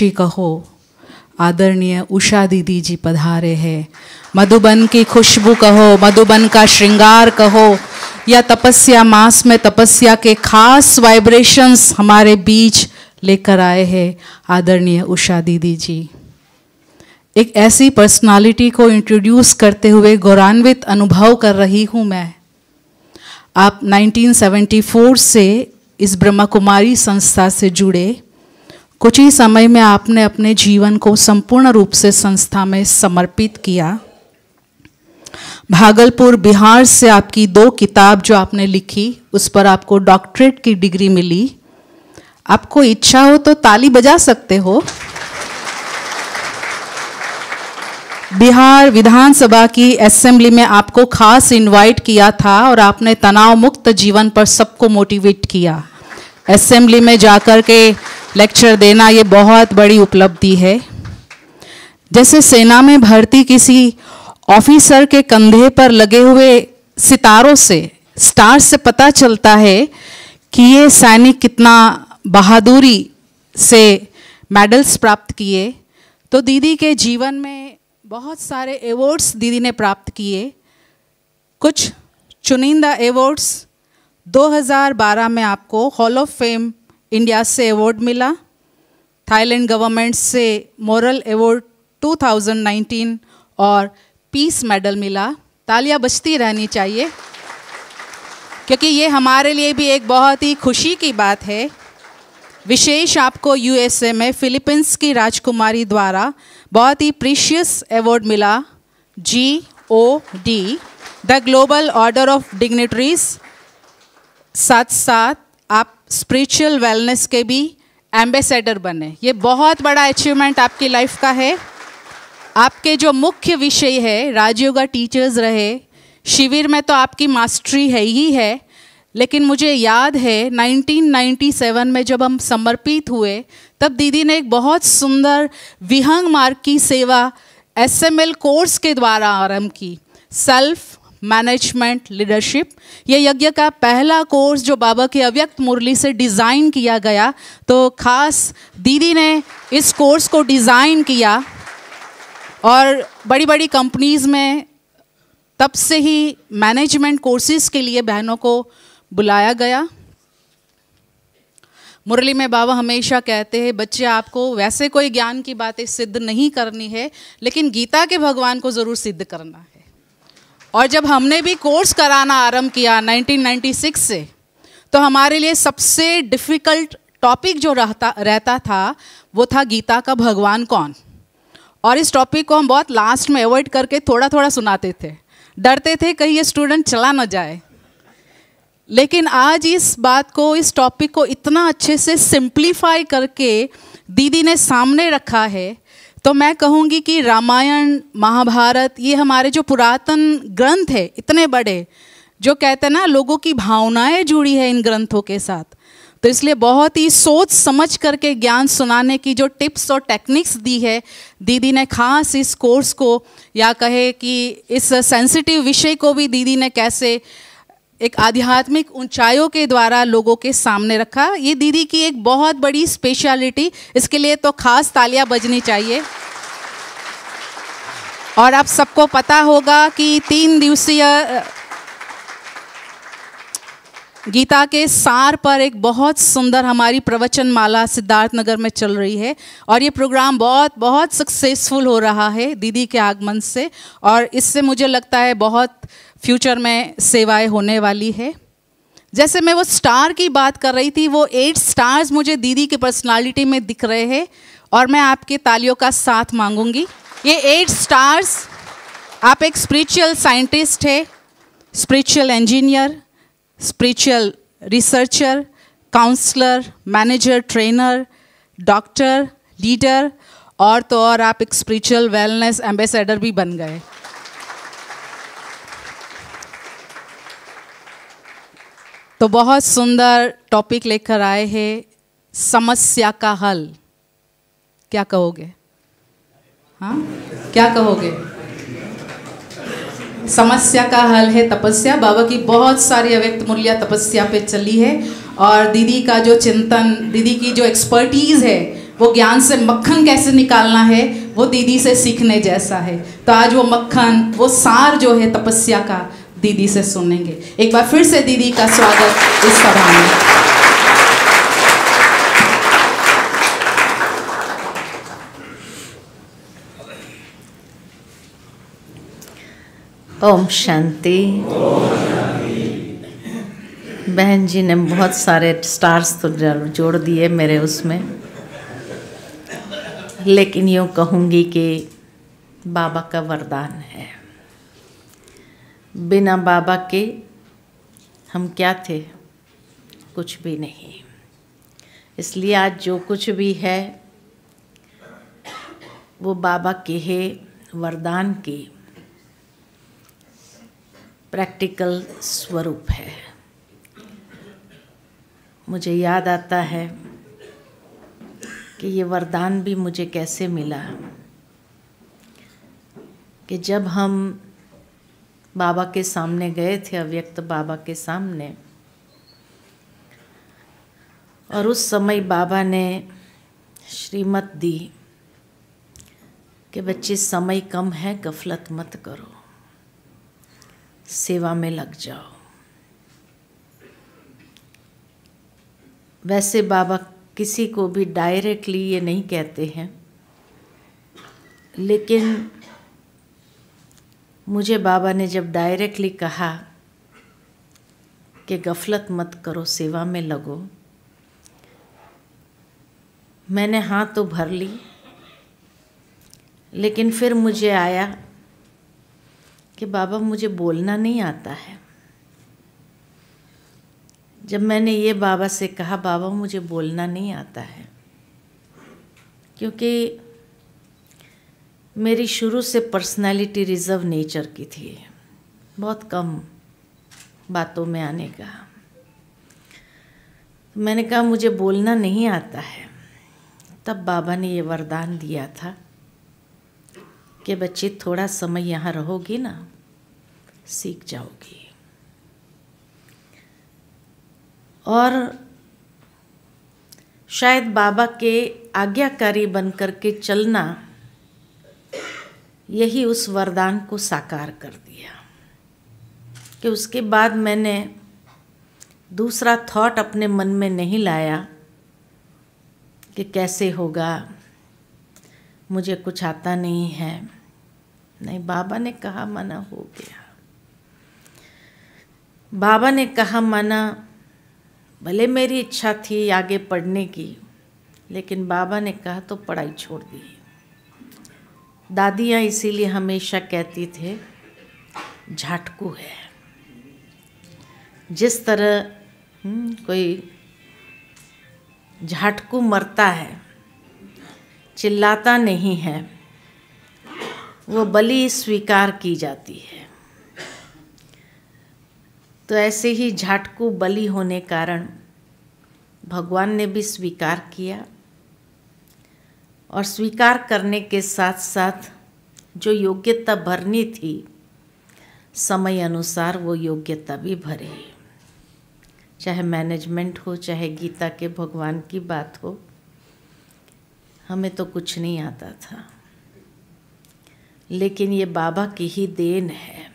खुशी कहो आदरणीय उषा दीदी जी पधारे हैं मधुबन की खुशबू कहो मधुबन का श्रृंगार कहो या तपस्या मास में तपस्या के खास वाइब्रेशंस हमारे बीच लेकर आए हैं आदरणीय उषा दीदी जी एक ऐसी पर्सनालिटी को इंट्रोड्यूस करते हुए गौरवान्वित अनुभव कर रही हूँ मैं आप 1974 से इस ब्रह्मा कुमारी संस्था से जुड़े कुछ ही समय में आपने अपने जीवन को संपूर्ण रूप से संस्था में समर्पित किया भागलपुर बिहार से आपकी दो किताब जो आपने लिखी उस पर आपको डॉक्टरेट की डिग्री मिली आपको इच्छा हो तो ताली बजा सकते हो बिहार विधानसभा की असेंबली में आपको खास इनवाइट किया था और आपने तनाव मुक्त जीवन पर सबको मोटिवेट किया असेंबली में जाकर के लेक्चर देना ये बहुत बड़ी उपलब्धि है जैसे सेना में भर्ती किसी ऑफिसर के कंधे पर लगे हुए सितारों से स्टार से पता चलता है कि ये सैनिक कितना बहादुरी से मेडल्स प्राप्त किए तो दीदी के जीवन में बहुत सारे एवॉर्ड्स दीदी ने प्राप्त किए कुछ चुनिंदा अवॉर्ड्स 2012 में आपको हॉल ऑफ फेम इंडिया से अवार्ड मिला थाईलैंड गवर्नमेंट से मॉरल अवार्ड 2019 और पीस मेडल मिला तालियां बजती रहनी चाहिए क्योंकि ये हमारे लिए भी एक बहुत ही खुशी की बात है विशेष आपको यूएसए में फिलीपींस की राजकुमारी द्वारा बहुत ही प्रीशियस अवार्ड मिला G O D the global order of dignitaries साथ साथ आप स्पिरिचुअल वेलनेस के भी एम्बेसडर बने ये बहुत बड़ा अचीवमेंट आपकी लाइफ का है आपके जो मुख्य विषय है राजयोगा टीचर्स रहे शिविर में तो आपकी मास्टरी है ही है लेकिन मुझे याद है 1997 में जब हम समर्पित हुए तब दीदी ने एक बहुत सुंदर विहंग मार्ग की सेवा एस कोर्स के द्वारा आरंभ की सेल्फ मैनेजमेंट लीडरशिप ये यज्ञ का पहला कोर्स जो बाबा के अव्यक्त मुरली से डिज़ाइन किया गया तो खास दीदी ने इस कोर्स को डिज़ाइन किया और बड़ी बड़ी कंपनीज़ में तब से ही मैनेजमेंट कोर्सेज के लिए बहनों को बुलाया गया मुरली में बाबा हमेशा कहते हैं बच्चे आपको वैसे कोई ज्ञान की बातें सिद्ध नहीं करनी है लेकिन गीता के भगवान को ज़रूर सिद्ध करना है और जब हमने भी कोर्स कराना आरंभ किया 1996 से तो हमारे लिए सबसे डिफ़िकल्ट टॉपिक जो रहता रहता था वो था गीता का भगवान कौन और इस टॉपिक को हम बहुत लास्ट में अवॉइड करके थोड़ा थोड़ा सुनाते थे डरते थे कहीं ये स्टूडेंट चला ना जाए लेकिन आज इस बात को इस टॉपिक को इतना अच्छे से सिंप्लीफाई करके दीदी ने सामने रखा है तो मैं कहूँगी कि रामायण महाभारत ये हमारे जो पुरातन ग्रंथ है इतने बड़े जो कहते हैं ना लोगों की भावनाएं जुड़ी है इन ग्रंथों के साथ तो इसलिए बहुत ही सोच समझ करके ज्ञान सुनाने की जो टिप्स और टेक्निक्स दी है दीदी ने खास इस कोर्स को या कहे कि इस सेंसिटिव विषय को भी दीदी ने कैसे एक आध्यात्मिक ऊंचाइयों के द्वारा लोगों के सामने रखा ये दीदी की एक बहुत बड़ी स्पेशलिटी इसके लिए तो खास तालियां बजनी चाहिए और आप सबको पता होगा कि तीन दिवसीय गीता के सार पर एक बहुत सुंदर हमारी प्रवचन माला सिद्धार्थनगर में चल रही है और ये प्रोग्राम बहुत बहुत सक्सेसफुल हो रहा है दीदी के आगमन से और इससे मुझे लगता है बहुत फ्यूचर में सेवाएं होने वाली है जैसे मैं वो स्टार की बात कर रही थी वो एट स्टार्स मुझे दीदी की पर्सनालिटी में दिख रहे हैं और मैं आपके तालियों का साथ मांगूंगी ये एट स्टार्स आप एक स्पिरिचुअल साइंटिस्ट है spiritual engineer spiritual researcher counsellor manager trainer doctor leader और तो और आप एक स्पिरिचुअल वेलनेस एम्बेसडर भी बन गए तो बहुत सुंदर टॉपिक लेकर आए हैं समस्या का हल क्या कहोगे हाँ क्या कहोगे समस्या का हल है तपस्या बाबा की बहुत सारी अव्यक्त मूल्य तपस्या पे चली है और दीदी का जो चिंतन दीदी की जो एक्सपर्टीज़ है वो ज्ञान से मक्खन कैसे निकालना है वो दीदी से सीखने जैसा है तो आज वो मक्खन वो सार जो है तपस्या का दीदी से सुनेंगे एक बार फिर से दीदी का स्वागत इस सभा में ओम शांति बहन जी ने बहुत सारे स्टार्स तो जोड़ दिए मेरे उसमें लेकिन यूँ कहूँगी कि बाबा का वरदान है बिना बाबा के हम क्या थे कुछ भी नहीं इसलिए आज जो कुछ भी है वो बाबा के है वरदान के प्रैक्टिकल स्वरूप है मुझे याद आता है कि ये वरदान भी मुझे कैसे मिला कि जब हम बाबा के सामने गए थे अव्यक्त बाबा के सामने और उस समय बाबा ने श्रीमत दी कि बच्चे समय कम है गफलत मत करो सेवा में लग जाओ वैसे बाबा किसी को भी डायरेक्टली ये नहीं कहते हैं लेकिन मुझे बाबा ने जब डायरेक्टली कहा कि गफलत मत करो सेवा में लगो मैंने हाँ तो भर ली लेकिन फिर मुझे आया कि बाबा मुझे बोलना नहीं आता है जब मैंने ये बाबा से कहा बाबा मुझे बोलना नहीं आता है क्योंकि मेरी शुरू से पर्सनालिटी रिजर्व नेचर की थी बहुत कम बातों में आने का तो मैंने कहा मुझे बोलना नहीं आता है तब बाबा ने ये वरदान दिया था कि बच्चे थोड़ा समय यहाँ रहोगी ना सीख जाओगी और शायद बाबा के आज्ञाकारी बनकर के चलना यही उस वरदान को साकार कर दिया कि उसके बाद मैंने दूसरा थॉट अपने मन में नहीं लाया कि कैसे होगा मुझे कुछ आता नहीं है नहीं बाबा ने कहा माना हो गया बाबा ने कहा माना भले मेरी इच्छा थी आगे पढ़ने की लेकिन बाबा ने कहा तो पढ़ाई छोड़ दी दादियाँ इसीलिए हमेशा कहती थे झाटकू है जिस तरह हम्म, कोई झाटकू मरता है चिल्लाता नहीं है वो बलि स्वीकार की जाती है तो ऐसे ही झाटकू बलि होने कारण भगवान ने भी स्वीकार किया और स्वीकार करने के साथ साथ जो योग्यता भरनी थी समय अनुसार वो योग्यता भी भरे चाहे मैनेजमेंट हो चाहे गीता के भगवान की बात हो हमें तो कुछ नहीं आता था लेकिन ये बाबा की ही देन है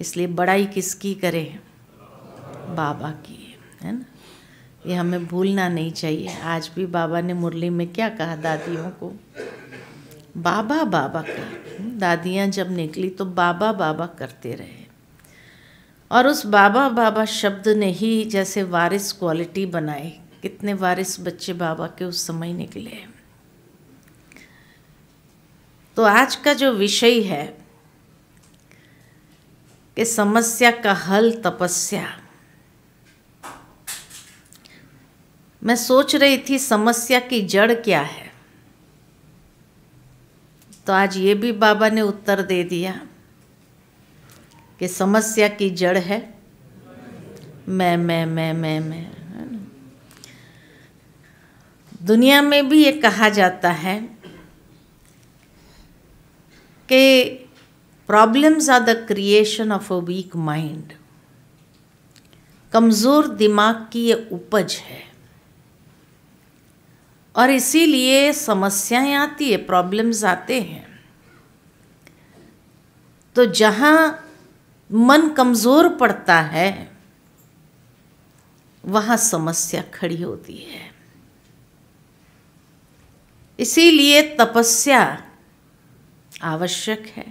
इसलिए बड़ाई किसकी करें बाबा की है ना ये हमें भूलना नहीं चाहिए आज भी बाबा ने मुरली में क्या कहा दादियों को बाबा बाबा कहा हम्म, दादियाँ जब निकली तो बाबा बाबा करते रहे और उस बाबा बाबा शब्द ने ही जैसे वारिस क्वालिटी बनाई कितने वारिस बच्चे बाबा के उस समय निकले तो आज का जो विषय है कि समस्या का हल तपस्या मैं सोच रही थी समस्या की जड़ क्या है तो आज ये भी बाबा ने उत्तर दे दिया कि समस्या की जड़ है मैं मैं मैं मैं मैं दुनिया में भी ये कहा जाता है कि problems are the creation of a weak mind कमज़ोर दिमाग की ये उपज है और इसीलिए समस्याएं आती है प्रॉब्लम्स आते हैं तो जहाँ मन कमज़ोर पड़ता है वहाँ समस्या खड़ी होती है इसीलिए तपस्या आवश्यक है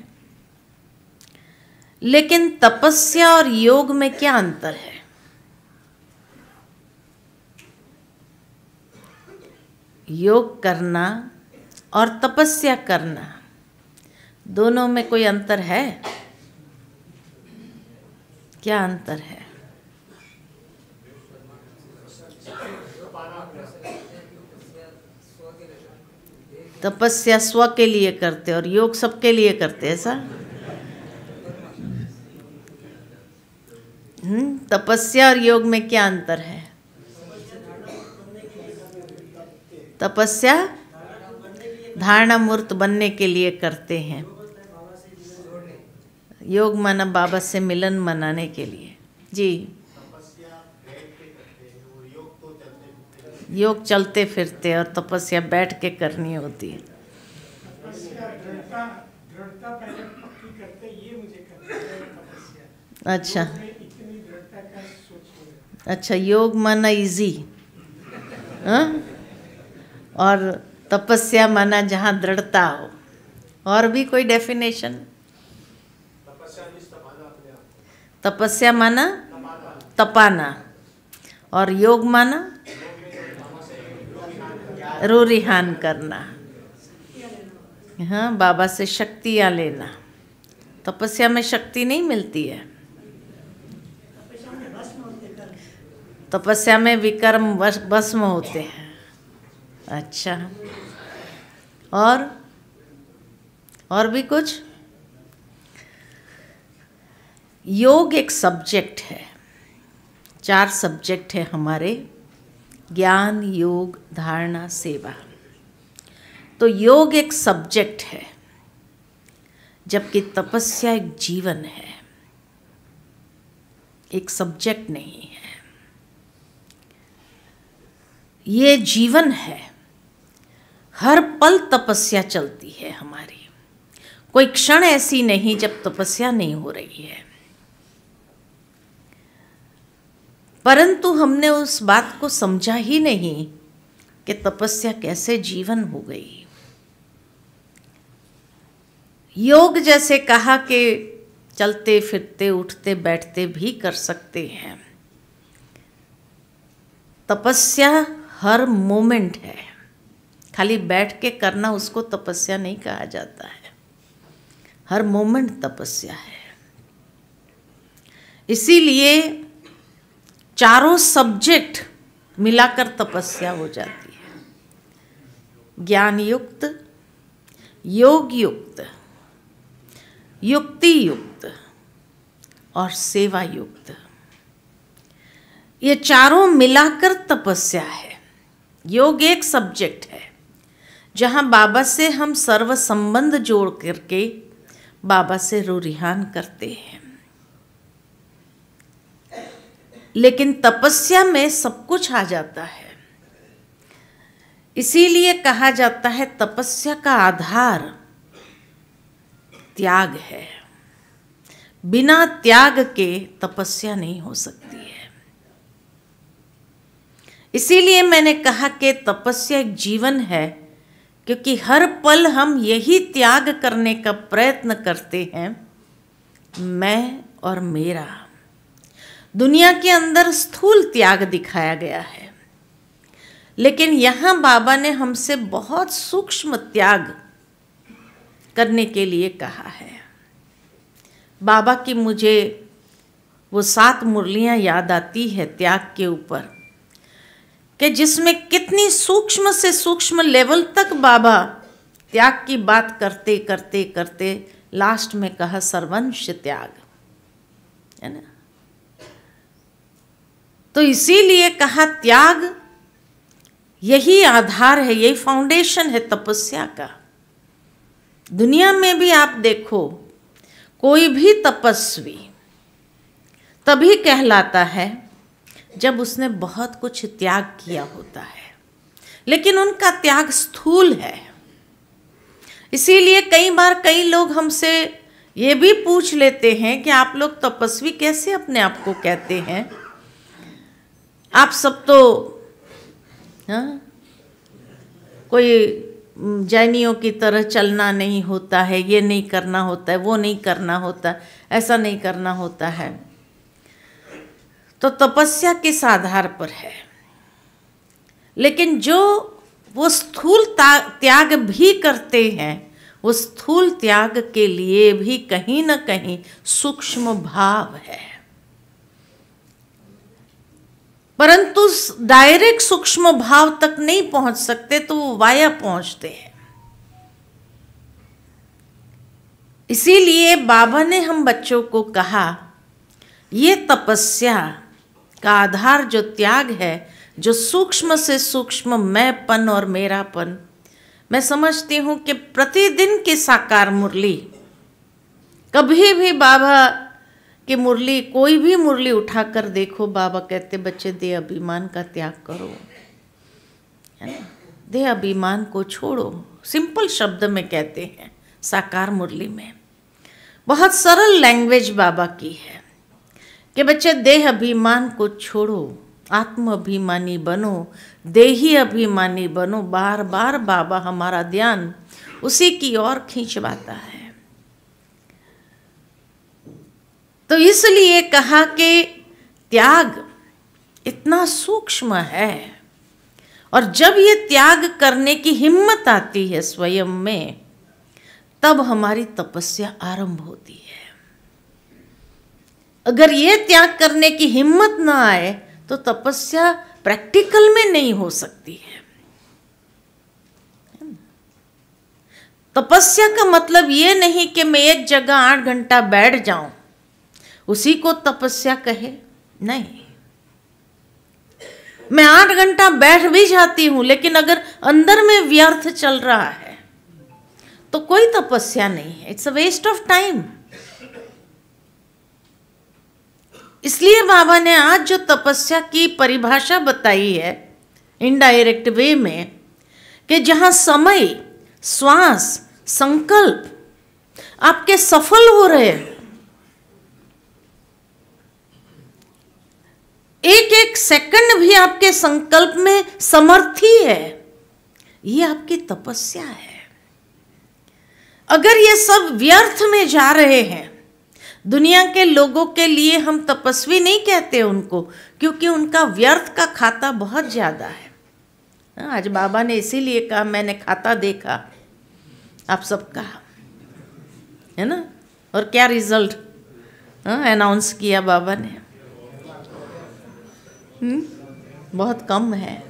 लेकिन तपस्या और योग में क्या अंतर है योग करना और तपस्या करना दोनों में कोई अंतर है क्या अंतर है तपस्या स्व के लिए करते और योग सबके लिए करते ऐसा हम्म, तपस्या और योग में क्या अंतर है तपस्या धारणा मूर्त बनने के लिए करते हैं योग माना बाबा से मिलन मनाने के लिए जी योग चलते फिरते और तपस्या बैठ के करनी होती है अच्छा अच्छा योग माना इजी हाँ और तपस्या माना जहाँ दृढ़ता हो और भी कोई डेफिनेशन तपस्या माना तपाना और योग माना रूरिहान करना हाँ बाबा से शक्तियाँ लेना तपस्या में शक्ति नहीं मिलती है तपस्या में विकर्म भस्म होते हैं अच्छा और और भी कुछ योग एक सब्जेक्ट है चार सब्जेक्ट है हमारे ज्ञान योग धारणा सेवा तो योग एक सब्जेक्ट है जबकि तपस्या एक जीवन है एक सब्जेक्ट नहीं है ये जीवन है हर पल तपस्या चलती है हमारी कोई क्षण ऐसी नहीं जब तपस्या नहीं हो रही है परंतु हमने उस बात को समझा ही नहीं कि तपस्या कैसे जीवन हो गई योग जैसे कहा कि चलते फिरते उठते बैठते भी कर सकते हैं तपस्या हर मोमेंट है खाली बैठ के करना उसको तपस्या नहीं कहा जाता है हर मोमेंट तपस्या है इसीलिए चारों सब्जेक्ट मिलाकर तपस्या हो जाती है ज्ञान युक्त योग युक्त युक्ति युक्त और सेवा युक्त ये चारों मिलाकर तपस्या है योग एक सब्जेक्ट है जहाँ बाबा से हम सर्व संबंध जोड़ करके बाबा से रूरिहान करते हैं लेकिन तपस्या में सब कुछ आ जाता है इसीलिए कहा जाता है तपस्या का आधार त्याग है बिना त्याग के तपस्या नहीं हो सकती है इसीलिए मैंने कहा कि तपस्या एक जीवन है क्योंकि हर पल हम यही त्याग करने का प्रयत्न करते हैं मैं और मेरा दुनिया के अंदर स्थूल त्याग दिखाया गया है लेकिन यहां बाबा ने हमसे बहुत सूक्ष्म त्याग करने के लिए कहा है बाबा की मुझे वो सात मुरलियां याद आती है त्याग के ऊपर कि जिसमें कितनी सूक्ष्म से सूक्ष्म लेवल तक बाबा त्याग की बात करते करते करते लास्ट में कहा सर्वंश त्याग है ना तो इसीलिए कहा त्याग यही आधार है यही फाउंडेशन है तपस्या का दुनिया में भी आप देखो कोई भी तपस्वी तभी कहलाता है जब उसने बहुत कुछ त्याग किया होता है लेकिन उनका त्याग स्थूल है इसीलिए कई बार कई लोग हमसे ये भी पूछ लेते हैं कि आप लोग तपस्वी कैसे अपने आप को कहते हैं आप सब तो हा? कोई जैनियों की तरह चलना नहीं होता है ये नहीं करना होता है वो नहीं करना होता ऐसा नहीं करना होता है तो तपस्या किस आधार पर है लेकिन जो वो स्थूल त्याग भी करते हैं वो स्थूल त्याग के लिए भी कहीं ना कहीं सूक्ष्म भाव है परंतु डायरेक्ट सूक्ष्म भाव तक नहीं पहुंच सकते तो वो वाया पहुंचते हैं इसीलिए बाबा ने हम बच्चों को कहा ये तपस्या का आधार जो त्याग है जो सूक्ष्म से सूक्ष्म मैंपन और मेरापन मैं समझती हूँ कि प्रतिदिन की साकार मुरली कभी भी बाबा की मुरली कोई भी मुरली उठाकर देखो बाबा कहते बच्चे दे अभिमान का त्याग करो है दे अभिमान को छोड़ो सिंपल शब्द में कहते हैं साकार मुरली में बहुत सरल लैंग्वेज बाबा की है कि बच्चे देह अभिमान को छोड़ो आत्म अभिमानी बनो देही अभिमानी बनो बार बार बाबा हमारा ध्यान उसी की ओर खींचवाता है तो इसलिए कहा कि त्याग इतना सूक्ष्म है और जब ये त्याग करने की हिम्मत आती है स्वयं में तब हमारी तपस्या आरंभ होती है अगर ये त्याग करने की हिम्मत ना आए तो तपस्या प्रैक्टिकल में नहीं हो सकती है तपस्या का मतलब ये नहीं कि मैं एक जगह आठ घंटा बैठ जाऊं उसी को तपस्या कहे नहीं मैं आठ घंटा बैठ भी जाती हूं लेकिन अगर अंदर में व्यर्थ चल रहा है तो कोई तपस्या नहीं है it's a waste of time इसलिए बाबा ने आज जो तपस्या की परिभाषा बताई है इनडायरेक्ट वे में कि जहाँ समय श्वास संकल्प आपके सफल हो रहे हैं एक एक सेकंड भी आपके संकल्प में समर्थी है ये आपकी तपस्या है अगर ये सब व्यर्थ में जा रहे हैं दुनिया के लोगों के लिए हम तपस्वी नहीं कहते उनको क्योंकि उनका व्यर्थ का खाता बहुत ज़्यादा है हाँ, आज बाबा ने इसीलिए कहा मैंने खाता देखा आप सब कहा है ना और क्या रिजल्ट अनाउंस हाँ, किया बाबा ने हुँ? हम्म, बहुत कम है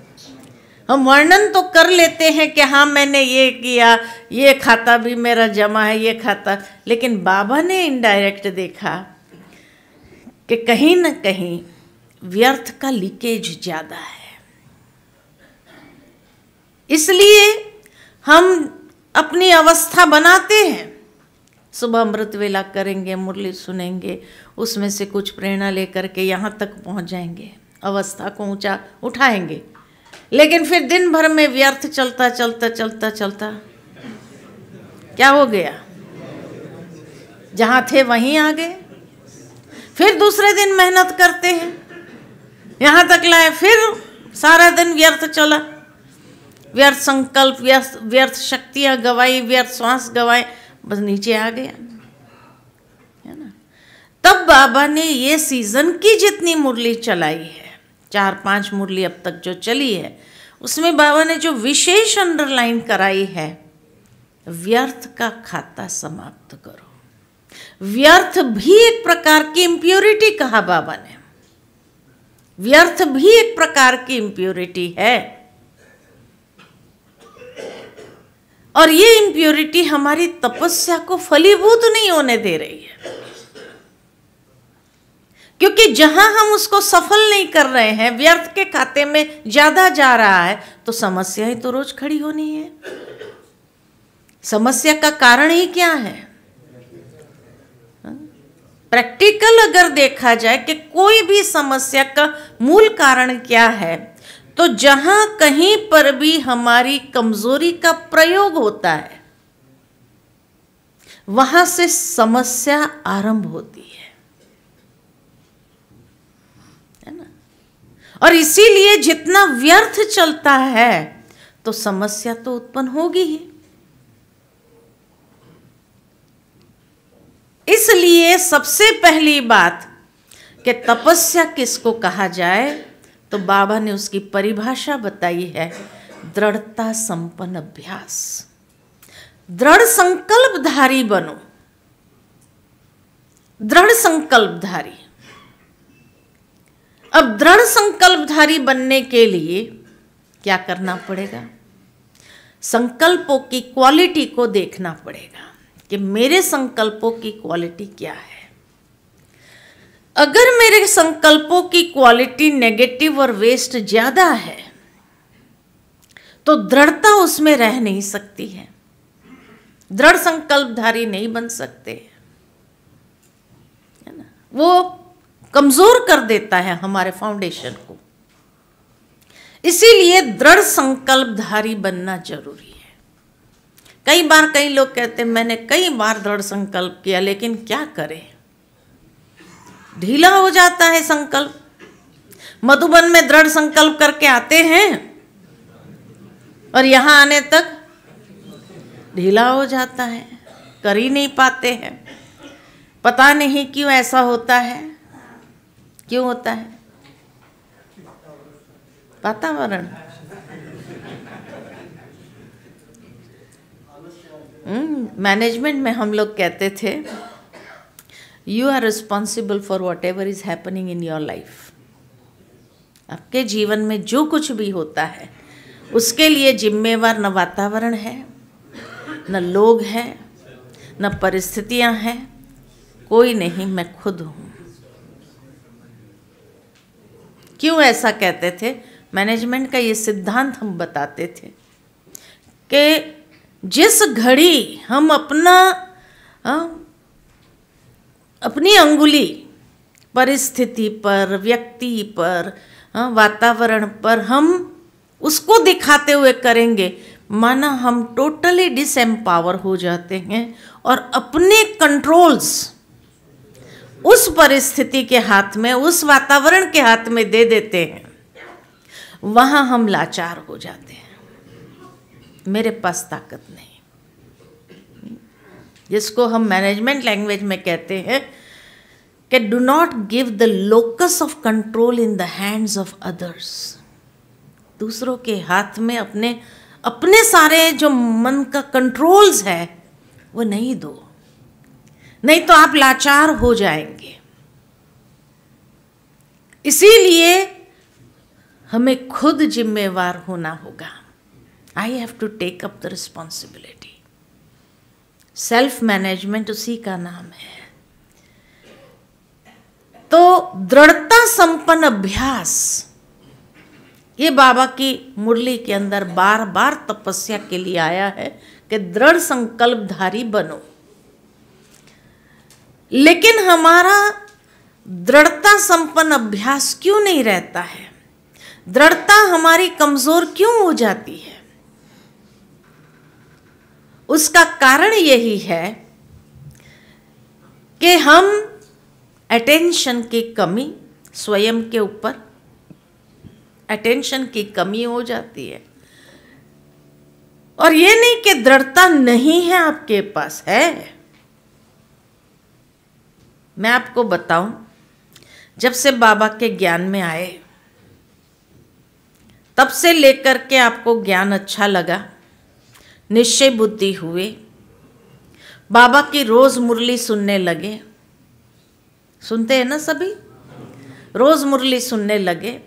हम वर्णन तो कर लेते हैं कि हाँ मैंने ये किया ये खाता भी मेरा जमा है ये खाता लेकिन बाबा ने इनडायरेक्ट देखा कि कहीं ना कहीं व्यर्थ का लीकेज ज़्यादा है इसलिए हम अपनी अवस्था बनाते हैं सुबह अमृत वेला करेंगे मुरली सुनेंगे उसमें से कुछ प्रेरणा लेकर के यहाँ तक पहुँच जाएंगे अवस्था को ऊंचा उठाएंगे लेकिन फिर दिन भर में व्यर्थ चलता चलता चलता चलता क्या हो गया जहाँ थे वहीं आ गए फिर दूसरे दिन मेहनत करते हैं यहाँ तक लाए फिर सारा दिन व्यर्थ चला व्यर्थ संकल्प व्यर्थ व्यर्थ शक्तियाँ गवाई व्यर्थ श्वास गवाए बस नीचे आ गया है ना तब बाबा ने ये सीजन की जितनी मुरली चलाई है चार पांच मुरली अब तक जो चली है उसमें बाबा ने जो विशेष अंडरलाइन कराई है व्यर्थ का खाता समाप्त करो व्यर्थ भी एक प्रकार की इंप्योरिटी कहा बाबा ने व्यर्थ भी एक प्रकार की इंप्योरिटी है और ये इंप्योरिटी हमारी तपस्या को फलीभूत नहीं होने दे रही है क्योंकि जहां हम उसको सफल नहीं कर रहे हैं व्यर्थ के खाते में ज़्यादा जा रहा है तो समस्या ही तो रोज खड़ी होनी है समस्या का कारण ही क्या है प्रैक्टिकल अगर देखा जाए कि कोई भी समस्या का मूल कारण क्या है तो जहां कहीं पर भी हमारी कमजोरी का प्रयोग होता है वहां से समस्या आरंभ होती है और इसीलिए जितना व्यर्थ चलता है तो समस्या तो उत्पन्न होगी ही इसलिए सबसे पहली बात कि तपस्या किसको कहा जाए तो बाबा ने उसकी परिभाषा बताई है दृढ़ता संपन्न अभ्यास दृढ़ संकल्पधारी बनो दृढ़ संकल्पधारी अब दृढ़ संकल्पधारी बनने के लिए क्या करना पड़ेगा संकल्पों की क्वालिटी को देखना पड़ेगा कि मेरे संकल्पों की क्वालिटी क्या है अगर मेरे संकल्पों की क्वालिटी नेगेटिव और वेस्ट ज़्यादा है तो दृढ़ता उसमें रह नहीं सकती है दृढ़ संकल्पधारी नहीं बन सकते है ना वो कमज़ोर कर देता है हमारे फाउंडेशन को इसीलिए दृढ़ संकल्पधारी बनना जरूरी है कई बार कई लोग कहते हैं मैंने कई बार दृढ़ संकल्प किया लेकिन क्या करें ढीला हो जाता है संकल्प मधुबन में दृढ़ संकल्प करके आते हैं और यहां आने तक ढीला हो जाता है कर ही नहीं पाते हैं पता नहीं क्यों ऐसा होता है क्यों होता है वातावरण मैनेजमेंट हम्म, में हम लोग कहते थे you are responsible for whatever is happening in your life आपके जीवन में जो कुछ भी होता है उसके लिए जिम्मेवार न वातावरण है न लोग हैं न परिस्थितियां हैं कोई नहीं मैं खुद हूँ क्यों ऐसा कहते थे मैनेजमेंट का ये सिद्धांत हम बताते थे कि जिस घड़ी हम अपना आ, हाँ, अपनी अंगुली परिस्थिति पर व्यक्ति पर हाँ, वातावरण पर हम उसको दिखाते हुए करेंगे माना हम टोटली डिसएम्पावर हो जाते हैं और अपने कंट्रोल्स उस परिस्थिति के हाथ में उस वातावरण के हाथ में दे देते हैं वहां हम लाचार हो जाते हैं मेरे पास ताकत नहीं जिसको हम मैनेजमेंट लैंग्वेज में कहते हैं कि do not give the locus of control in the hands of others दूसरों के हाथ में अपने अपने सारे जो मन का कंट्रोल्स है वो नहीं दो नहीं तो आप लाचार हो जाएंगे इसीलिए हमें खुद जिम्मेवार होना होगा I have to take up the responsibility self management उसी का नाम है तो दृढ़ता संपन्न अभ्यास ये बाबा की मुरली के अंदर बार बार तपस्या के लिए आया है कि दृढ़ संकल्पधारी बनो लेकिन हमारा दृढ़ता संपन्न अभ्यास क्यों नहीं रहता है दृढ़ता हमारी कमजोर क्यों हो जाती है उसका कारण यही है कि हम अटेंशन की कमी स्वयं के ऊपर अटेंशन की कमी हो जाती है और ये नहीं कि दृढ़ता नहीं है आपके पास है मैं आपको बताऊं जब से बाबा के ज्ञान में आए तब से लेकर के आपको ज्ञान अच्छा लगा निश्चय बुद्धि हुए बाबा की रोज मुरली सुनने लगे सुनते हैं ना सभी रोज मुरली सुनने लगे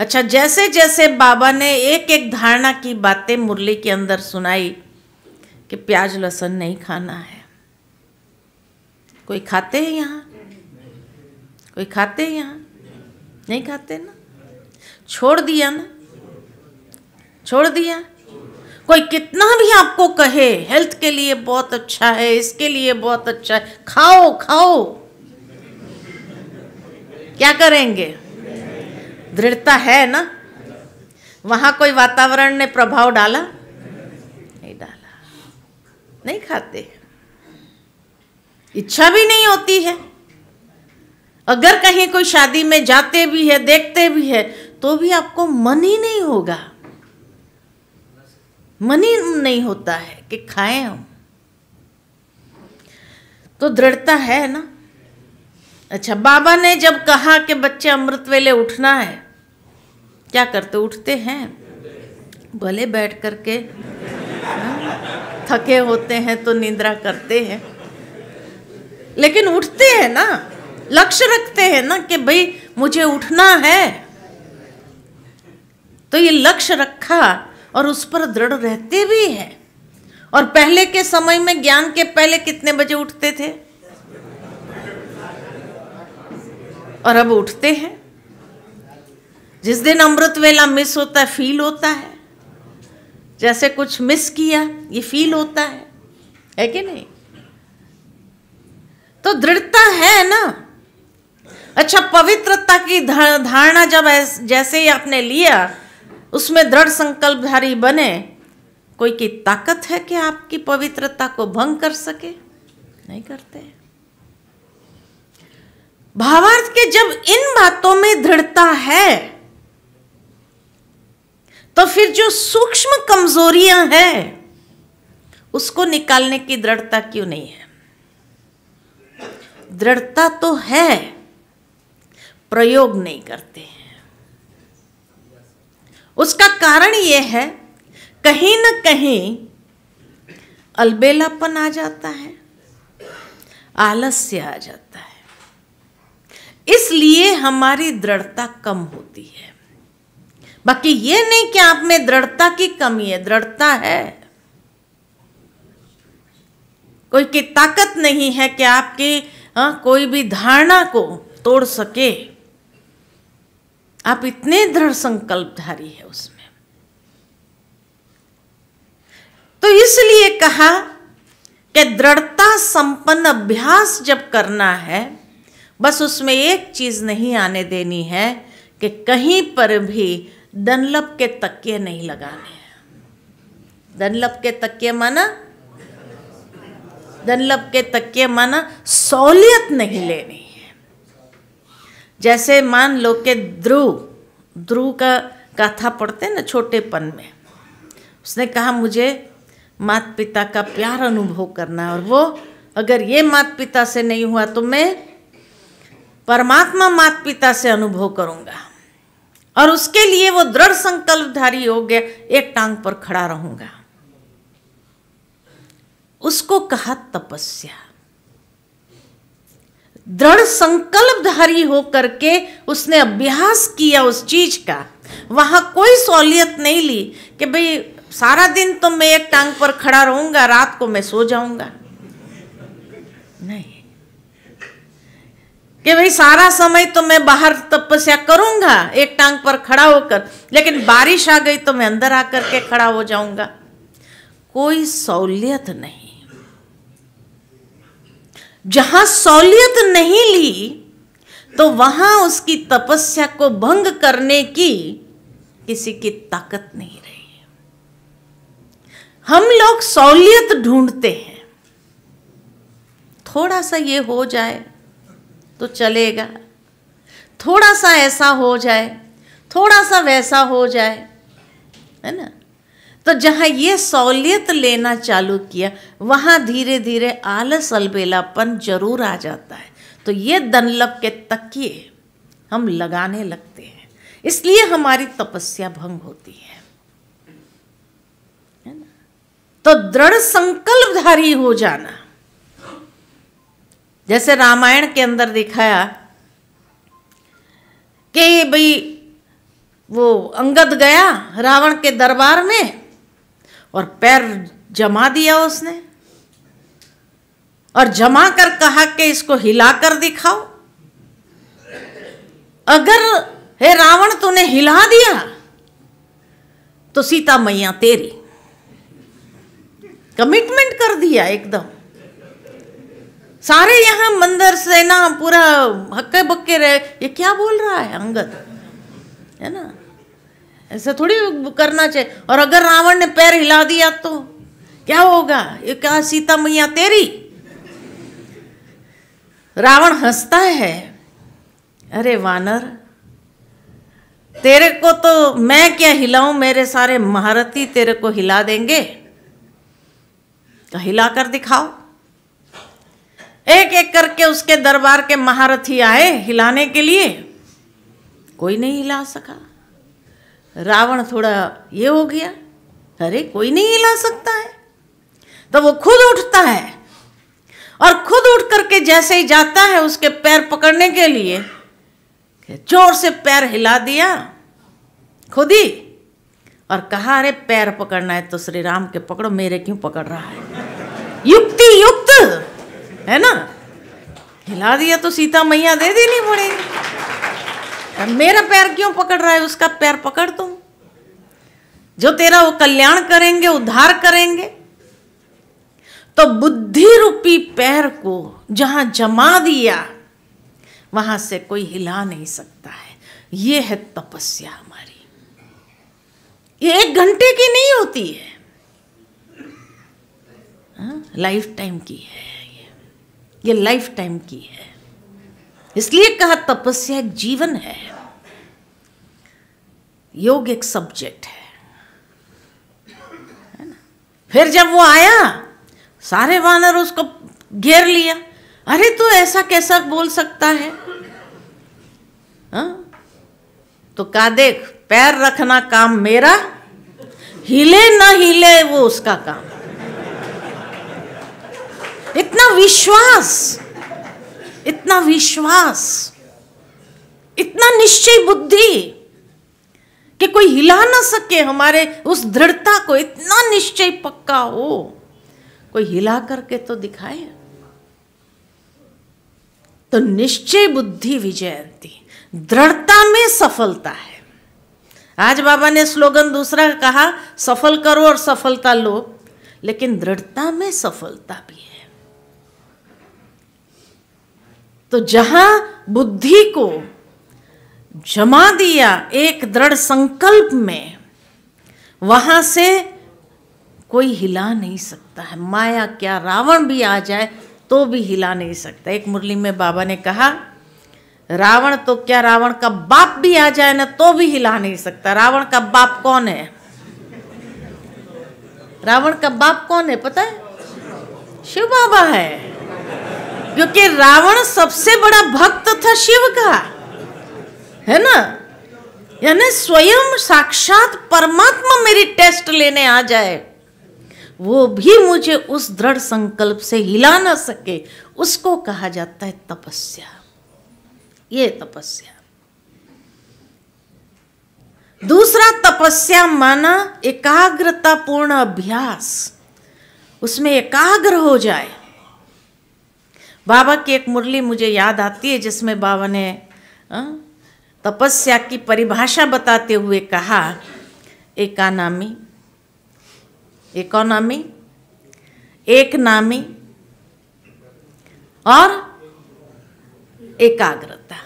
अच्छा जैसे जैसे बाबा ने एक एक धारणा की बातें मुरली के अंदर सुनाई कि प्याज लहसुन नहीं खाना है कोई खाते हैं यहाँ कोई खाते हैं यहाँ नहीं खाते ना छोड़ दिया ना छोड़ दिया कोई कितना भी आपको कहे हेल्थ के लिए बहुत अच्छा है इसके लिए बहुत अच्छा है खाओ खाओ क्या करेंगे दृढ़ता है ना वहां कोई वातावरण ने प्रभाव डाला नहीं डाला नहीं खाते इच्छा भी नहीं होती है अगर कहीं कोई शादी में जाते भी है देखते भी है तो भी आपको मन ही नहीं होगा मन ही नहीं होता है कि खाएं हम तो दृढ़ता है ना अच्छा बाबा ने जब कहा कि बच्चे अमृत वेले उठना है क्या करते उठते हैं भले बैठ करके हाँ, थके होते हैं तो निंद्रा करते हैं लेकिन उठते हैं ना लक्ष्य रखते हैं ना कि भाई मुझे उठना है तो ये लक्ष्य रखा और उस पर दृढ़ रहते भी है और पहले के समय में ज्ञान के पहले कितने बजे उठते थे और अब उठते हैं जिस दिन अमृत वेला मिस होता है फील होता है जैसे कुछ मिस किया ये फील होता है है कि नहीं तो दृढ़ता है ना अच्छा पवित्रता की धारणा जब जैसे ही आपने लिया उसमें दृढ़ संकल्पधारी बने कोई की ताकत है कि आपकी पवित्रता को भंग कर सके नहीं करते भावार्थ के जब इन बातों में दृढ़ता है तो फिर जो सूक्ष्म कमजोरियां हैं उसको निकालने की दृढ़ता क्यों नहीं है दृढ़ता तो है प्रयोग नहीं करते हैं उसका कारण यह है कहीं ना कहीं अलबेलापन आ जाता है आलस्य आ जाता है इसलिए हमारी दृढ़ता कम होती है बाकी ये नहीं कि आप में दृढ़ता की कमी है दृढ़ता है कोई की ताकत नहीं है कि आपकी हाँ कोई भी धारणा को तोड़ सके आप इतने दृढ़ संकल्पधारी है उसमें तो इसलिए कहा कि दृढ़ता संपन्न अभ्यास जब करना है बस उसमें एक चीज नहीं आने देनी है कि कहीं पर भी दनलप के तकिए नहीं लगाने हैं दनलप के तकिए माना दनलब के तकिए माना सहूलियत नहीं लेनी है जैसे मान लो के ध्रुव ध्रुव का गाथा पढ़ते ना छोटेपन में उसने कहा मुझे मात पिता का प्यार अनुभव करना और वो अगर ये माता पिता से नहीं हुआ तो मैं परमात्मा माता पिता से अनुभव करूँगा और उसके लिए वो दृढ़ संकल्पधारी हो गया एक टांग पर खड़ा रहूँगा उसको कहा तपस्या दृढ़ संकल्पधारी होकर के उसने अभ्यास किया उस चीज का वहां कोई सहूलियत नहीं ली कि भाई सारा दिन तो मैं एक टांग पर खड़ा रहूंगा रात को मैं सो जाऊंगा नहीं कि भाई सारा समय तो मैं बाहर तपस्या करूंगा एक टांग पर खड़ा होकर लेकिन बारिश आ गई तो मैं अंदर आकर के खड़ा हो जाऊंगा कोई सहूलियत नहीं जहां सौलियत नहीं ली तो वहां उसकी तपस्या को भंग करने की किसी की ताकत नहीं रही हम लोग सौलियत ढूंढते हैं थोड़ा सा ये हो जाए तो चलेगा थोड़ा सा ऐसा हो जाए थोड़ा सा वैसा हो जाए है ना तो जहाँ ये सहूलियत लेना चालू किया वहाँ धीरे धीरे आलस अलबेलापन जरूर आ जाता है तो ये दनलब के तकिए हम लगाने लगते हैं इसलिए हमारी तपस्या भंग होती है तो दृढ़ संकल्पधारी हो जाना जैसे रामायण के अंदर दिखाया कि भाई वो अंगद गया रावण के दरबार में और पैर जमा दिया उसने और जमा कर कहा कि इसको हिला कर दिखाओ अगर हे रावण तूने हिला दिया तो सीता मैया तेरी कमिटमेंट कर दिया एकदम सारे यहां मंदिर सेना पूरा हक्के बक्के रहे ये क्या बोल रहा है अंगद है ना ऐसा थोड़ी करना चाहिए और अगर रावण ने पैर हिला दिया तो क्या होगा ये क्या सीता मैया तेरी रावण हंसता है अरे वानर तेरे को तो मैं क्या हिलाऊं मेरे सारे महारथी तेरे को हिला देंगे तो हिला कर दिखाओ एक एक करके उसके दरबार के महारथी आए हिलाने के लिए कोई नहीं हिला सका रावण थोड़ा ये हो गया अरे कोई नहीं हिला सकता है तो वो खुद उठता है और खुद उठ करके जैसे ही जाता है उसके पैर पकड़ने के लिए जोर से पैर हिला दिया खुद ही और कहा अरे पैर पकड़ना है तो श्री राम के पकड़ो मेरे क्यों पकड़ रहा है युक्ति युक्त है ना हिला दिया तो सीता मैया दे देनी पड़ेगी है मेरा पैर क्यों पकड़ रहा है उसका पैर पकड़ तुम जो तेरा वो कल्याण करेंगे उद्धार करेंगे तो बुद्धि रूपी पैर को जहां जमा दिया वहां से कोई हिला नहीं सकता है ये है तपस्या हमारी ये एक घंटे की नहीं होती है लाइफ हाँ, टाइम की है ये ये लाइफ टाइम की है इसलिए कहा तपस्या एक जीवन है योग एक सब्जेक्ट है ना फिर जब वो आया सारे वानर उसको घेर लिया अरे तू तो ऐसा कैसा बोल सकता है हा? तो का देख पैर रखना काम मेरा हिले ना हिले वो उसका काम इतना विश्वास इतना विश्वास इतना निश्चय बुद्धि कि कोई हिला ना सके हमारे उस दृढ़ता को इतना निश्चय पक्का हो कोई हिला करके तो दिखाए तो निश्चय बुद्धि विजयंती दृढ़ता में सफलता है आज बाबा ने स्लोगन दूसरा कहा सफल करो और सफलता लो लेकिन दृढ़ता में सफलता भी है तो जहां बुद्धि को जमा दिया एक दृढ़ संकल्प में वहां से कोई हिला नहीं सकता है माया क्या रावण भी आ जाए तो भी हिला नहीं सकता एक मुरली में बाबा ने कहा रावण तो क्या रावण का बाप भी आ जाए ना तो भी हिला नहीं सकता रावण का बाप कौन है रावण का बाप कौन है पता है शिव बाबा है क्योंकि रावण सबसे बड़ा भक्त था शिव का है ना यानी स्वयं साक्षात परमात्मा मेरी टेस्ट लेने आ जाए वो भी मुझे उस दृढ़ संकल्प से हिला ना सके उसको कहा जाता है तपस्या ये तपस्या दूसरा तपस्या माना एकाग्रता पूर्ण अभ्यास उसमें एकाग्र हो जाए बाबा की एक मुरली मुझे याद आती है जिसमें बाबा ने आ? अं, तपस्या की परिभाषा बताते हुए कहा एकानामी इकोनॉमी एक नामी और एकाग्रता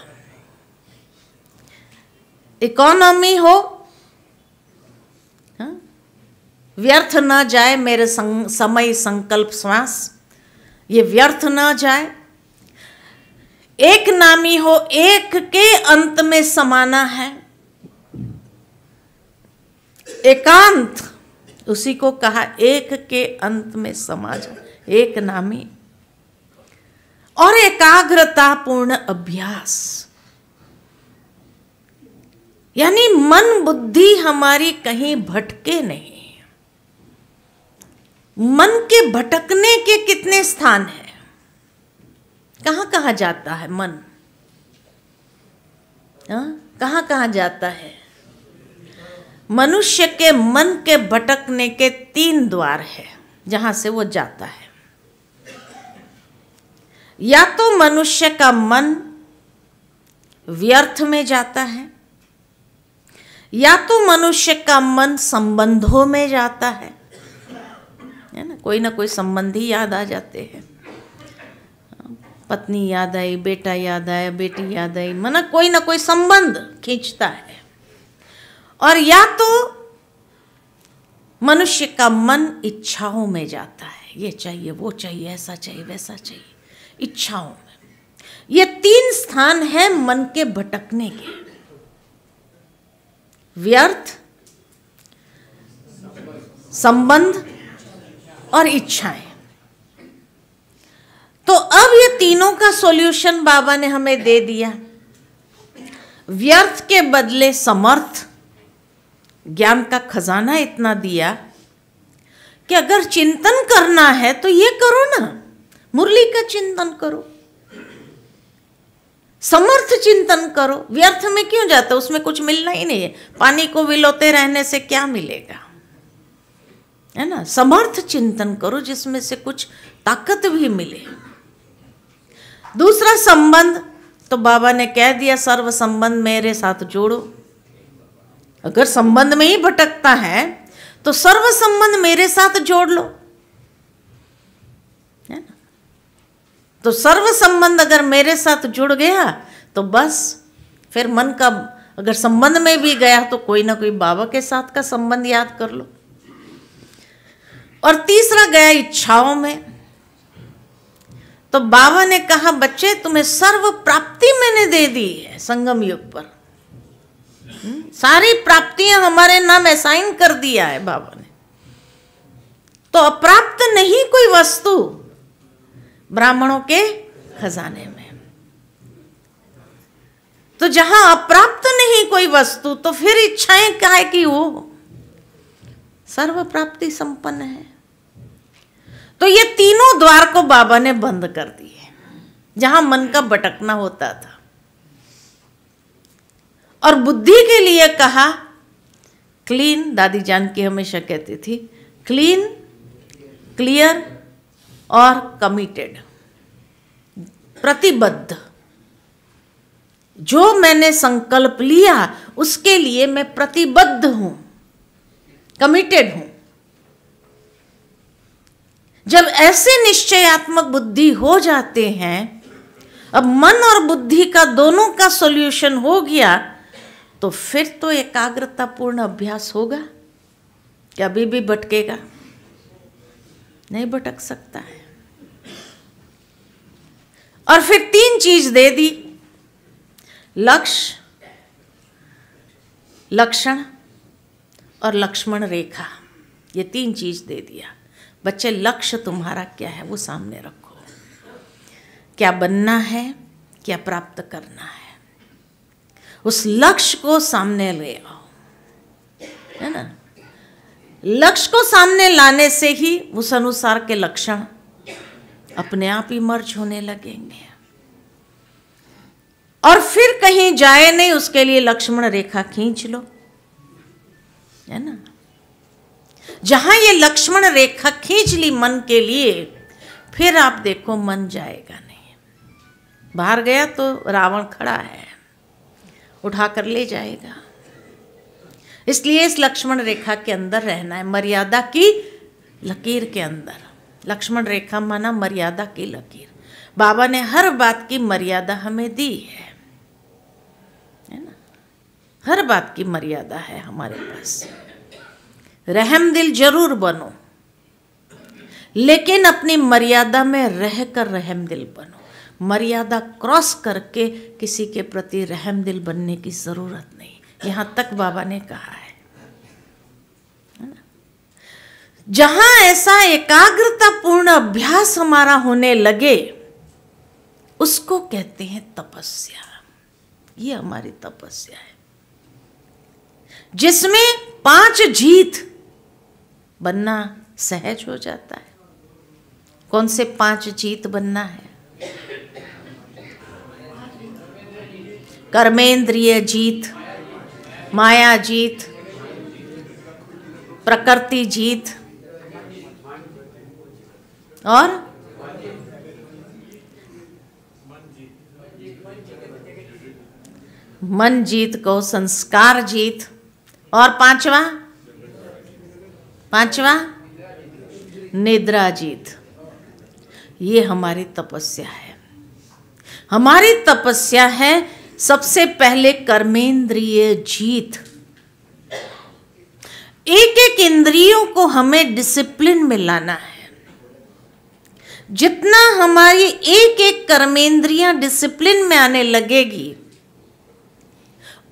इकोनॉमी हो हाँ, व्यर्थ न जाए मेरे समय संकल्प श्वास ये व्यर्थ न जाए एक नामी हो एक के अंत में समाना है एकांत उसी को कहा एक के अंत में समाज एक नामी और एकाग्रता पूर्ण अभ्यास यानी मन बुद्धि हमारी कहीं भटके नहीं मन के भटकने के कितने स्थान हैं कहाँ कहाँ जाता है मन हाँ? कहाँ कहाँ जाता है मनुष्य के मन के भटकने के तीन द्वार है जहाँ से वो जाता है या तो मनुष्य का मन व्यर्थ में जाता है या तो मनुष्य का मन संबंधों में जाता है है ना कोई ना कोई संबंधी याद आ जाते हैं पत्नी याद आई बेटा याद आया बेटी याद आई मना कोई ना कोई संबंध खींचता है और या तो मनुष्य का मन इच्छाओं में जाता है ये चाहिए वो चाहिए ऐसा चाहिए वैसा चाहिए इच्छाओं में ये तीन स्थान है मन के भटकने के व्यर्थ संबंध और इच्छाएं तो अब ये तीनों का सॉल्यूशन बाबा ने हमें दे दिया व्यर्थ के बदले समर्थ ज्ञान का खजाना इतना दिया कि अगर चिंतन करना है तो ये करो ना मुरली का चिंतन करो समर्थ चिंतन करो व्यर्थ में क्यों जाते उसमें कुछ मिलना ही नहीं है पानी को विलोते रहने से क्या मिलेगा है ना समर्थ चिंतन करो जिसमें से कुछ ताकत भी मिले दूसरा संबंध तो बाबा ने कह दिया सर्व संबंध मेरे साथ जोड़ो अगर संबंध में ही भटकता है तो सर्व संबंध मेरे साथ जोड़ लो है ना तो सर्व संबंध अगर मेरे साथ जुड़ गया तो बस फिर मन का अगर संबंध में भी गया तो कोई ना कोई बाबा के साथ का संबंध याद कर लो और तीसरा गया इच्छाओं में तो बाबा ने कहा बच्चे तुम्हें सर्व प्राप्ति मैंने दे दी है संगम युग पर हम्म? सारी प्राप्तियां हमारे नाम असाइन कर दिया है बाबा ने तो अप्राप्त नहीं कोई वस्तु ब्राह्मणों के खजाने में तो जहां अप्राप्त नहीं कोई वस्तु तो फिर इच्छाएं क्या है कि वो सर्व प्राप्ति संपन्न है तो ये तीनों द्वार को बाबा ने बंद कर दिए जहां मन का भटकना होता था और बुद्धि के लिए कहा क्लीन दादी जान की हमेशा कहती थी क्लीन क्लियर और कमिटेड प्रतिबद्ध जो मैंने संकल्प लिया उसके लिए मैं प्रतिबद्ध हूं कमिटेड हूं जब ऐसे निश्चयात्मक बुद्धि हो जाते हैं अब मन और बुद्धि का दोनों का सॉल्यूशन हो गया तो फिर तो एकाग्रतापूर्ण अभ्यास होगा कभी भी भटकेगा नहीं भटक सकता है और फिर तीन चीज दे दी लक्ष्य लक्षण और लक्ष्मण रेखा ये तीन चीज दे दिया बच्चे लक्ष्य तुम्हारा क्या है वो सामने रखो क्या बनना है क्या प्राप्त करना है उस लक्ष्य को सामने ले आओ है ना लक्ष्य को सामने लाने से ही उस अनुसार के लक्षण अपने आप ही मर्ज होने लगेंगे और फिर कहीं जाए नहीं उसके लिए लक्ष्मण रेखा खींच लो है ना जहां ये लक्ष्मण रेखा खींच ली मन के लिए फिर आप देखो मन जाएगा नहीं बाहर गया तो रावण खड़ा है उठा कर ले जाएगा इसलिए इस लक्ष्मण रेखा के अंदर रहना है मर्यादा की लकीर के अंदर लक्ष्मण रेखा माना मर्यादा की लकीर बाबा ने हर बात की मर्यादा हमें दी है है ना हर बात की मर्यादा है हमारे पास रहम दिल जरूर बनो लेकिन अपनी मर्यादा में रह कर रहम दिल बनो मर्यादा क्रॉस करके किसी के प्रति रहम दिल बनने की ज़रूरत नहीं यहां तक बाबा ने कहा है जहां ऐसा एकाग्रता पूर्ण अभ्यास हमारा होने लगे उसको कहते हैं तपस्या ये हमारी तपस्या है जिसमें पांच जीत बनना सहज हो जाता है कौन से पांच जीत बनना है कर्मेंद्रिय जीत माया जीत प्रकृति जीत और मन जीत को संस्कार जीत और पांचवा पांचवा निद्राजीत ये हमारी तपस्या है हमारी तपस्या है सबसे पहले कर्मेंद्रिय जीत एक एक इंद्रियों को हमें डिसिप्लिन में लाना है जितना हमारी एक एक कर्मेंद्रिया डिसिप्लिन में आने लगेगी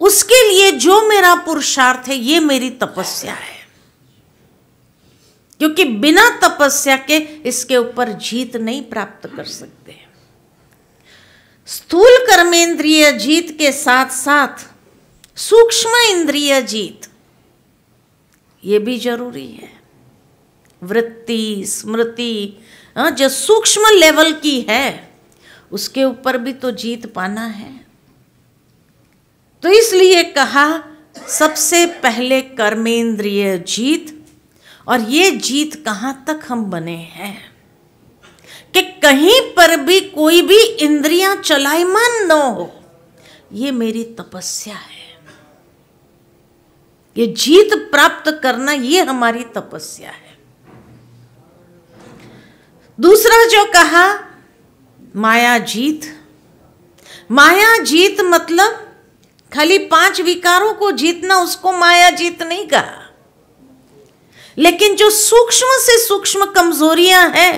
उसके लिए जो मेरा पुरुषार्थ है ये मेरी तपस्या है क्योंकि बिना तपस्या के इसके ऊपर जीत नहीं प्राप्त कर सकते स्थूल कर्मेंद्रिय जीत के साथ साथ सूक्ष्म इंद्रिय जीत ये भी जरूरी है वृत्ति स्मृति हाँ, जो सूक्ष्म लेवल की है उसके ऊपर भी तो जीत पाना है तो इसलिए कहा सबसे पहले कर्मेंद्रिय जीत और ये जीत कहाँ तक हम बने हैं कि कहीं पर भी कोई भी इंद्रियां चलायमान न हो ये मेरी तपस्या है ये जीत प्राप्त करना ये हमारी तपस्या है दूसरा जो कहा माया जीत माया जीत मतलब खाली पांच विकारों को जीतना उसको माया जीत नहीं कहा लेकिन जो सूक्ष्म से सूक्ष्म कमजोरियां हैं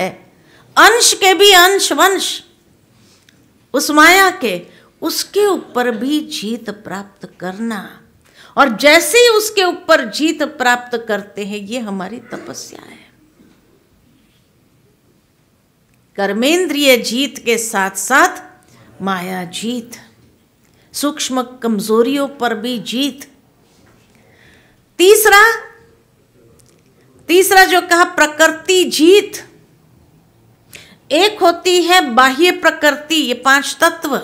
अंश के भी अंश वंश उस माया के उसके ऊपर भी जीत प्राप्त करना और जैसे ही उसके ऊपर जीत प्राप्त करते हैं ये हमारी तपस्या है कर्मेंद्रिय जीत के साथ साथ माया जीत सूक्ष्म कमजोरियों पर भी जीत तीसरा तीसरा जो कहा प्रकृति जीत एक होती है बाह्य प्रकृति ये पांच तत्व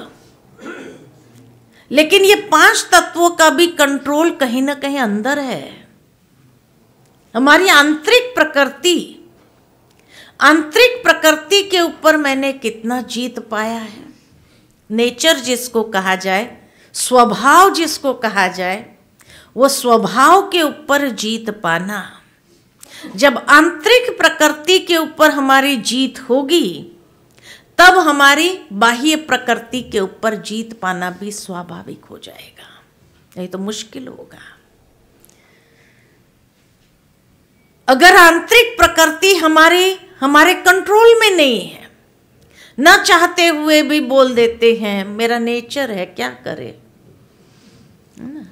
लेकिन ये पांच तत्वों का भी कंट्रोल कहीं ना कहीं अंदर है हमारी आंतरिक प्रकृति आंतरिक प्रकृति के ऊपर मैंने कितना जीत पाया है नेचर जिसको कहा जाए स्वभाव जिसको कहा जाए वो स्वभाव के ऊपर जीत पाना जब आंतरिक प्रकृति के ऊपर हमारी जीत होगी तब हमारी बाह्य प्रकृति के ऊपर जीत पाना भी स्वाभाविक हो जाएगा नहीं तो मुश्किल होगा अगर आंतरिक प्रकृति हमारे हमारे कंट्रोल में नहीं है ना चाहते हुए भी बोल देते हैं मेरा नेचर है क्या करे ना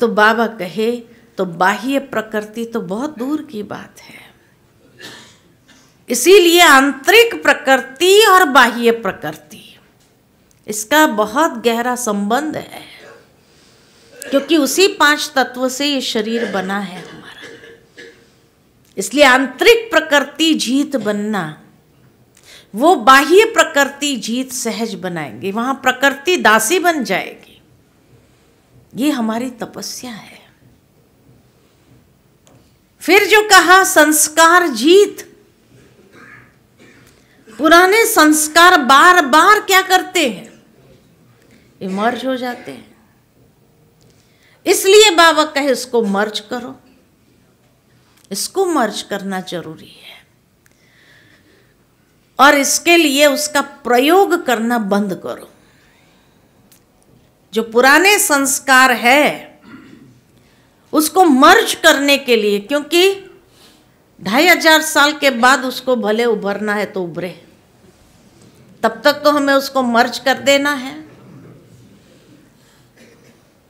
तो बाबा कहे तो बाह्य प्रकृति तो बहुत दूर की बात है इसीलिए आंतरिक प्रकृति और बाह्य प्रकृति इसका बहुत गहरा संबंध है क्योंकि उसी पांच तत्व से ये शरीर बना है हमारा इसलिए आंतरिक प्रकृति जीत बनना वो बाह्य प्रकृति जीत सहज बनाएंगे वहां प्रकृति दासी बन जाएगी ये हमारी तपस्या है फिर जो कहा संस्कार जीत पुराने संस्कार बार बार क्या करते हैं इमर्ज हो जाते हैं इसलिए बाबा कहे इसको मर्ज करो इसको मर्ज करना जरूरी है और इसके लिए उसका प्रयोग करना बंद करो जो पुराने संस्कार है उसको मर्ज करने के लिए क्योंकि ढाई हजार साल के बाद उसको भले उभरना है तो उभरे तब तक तो हमें उसको मर्ज कर देना है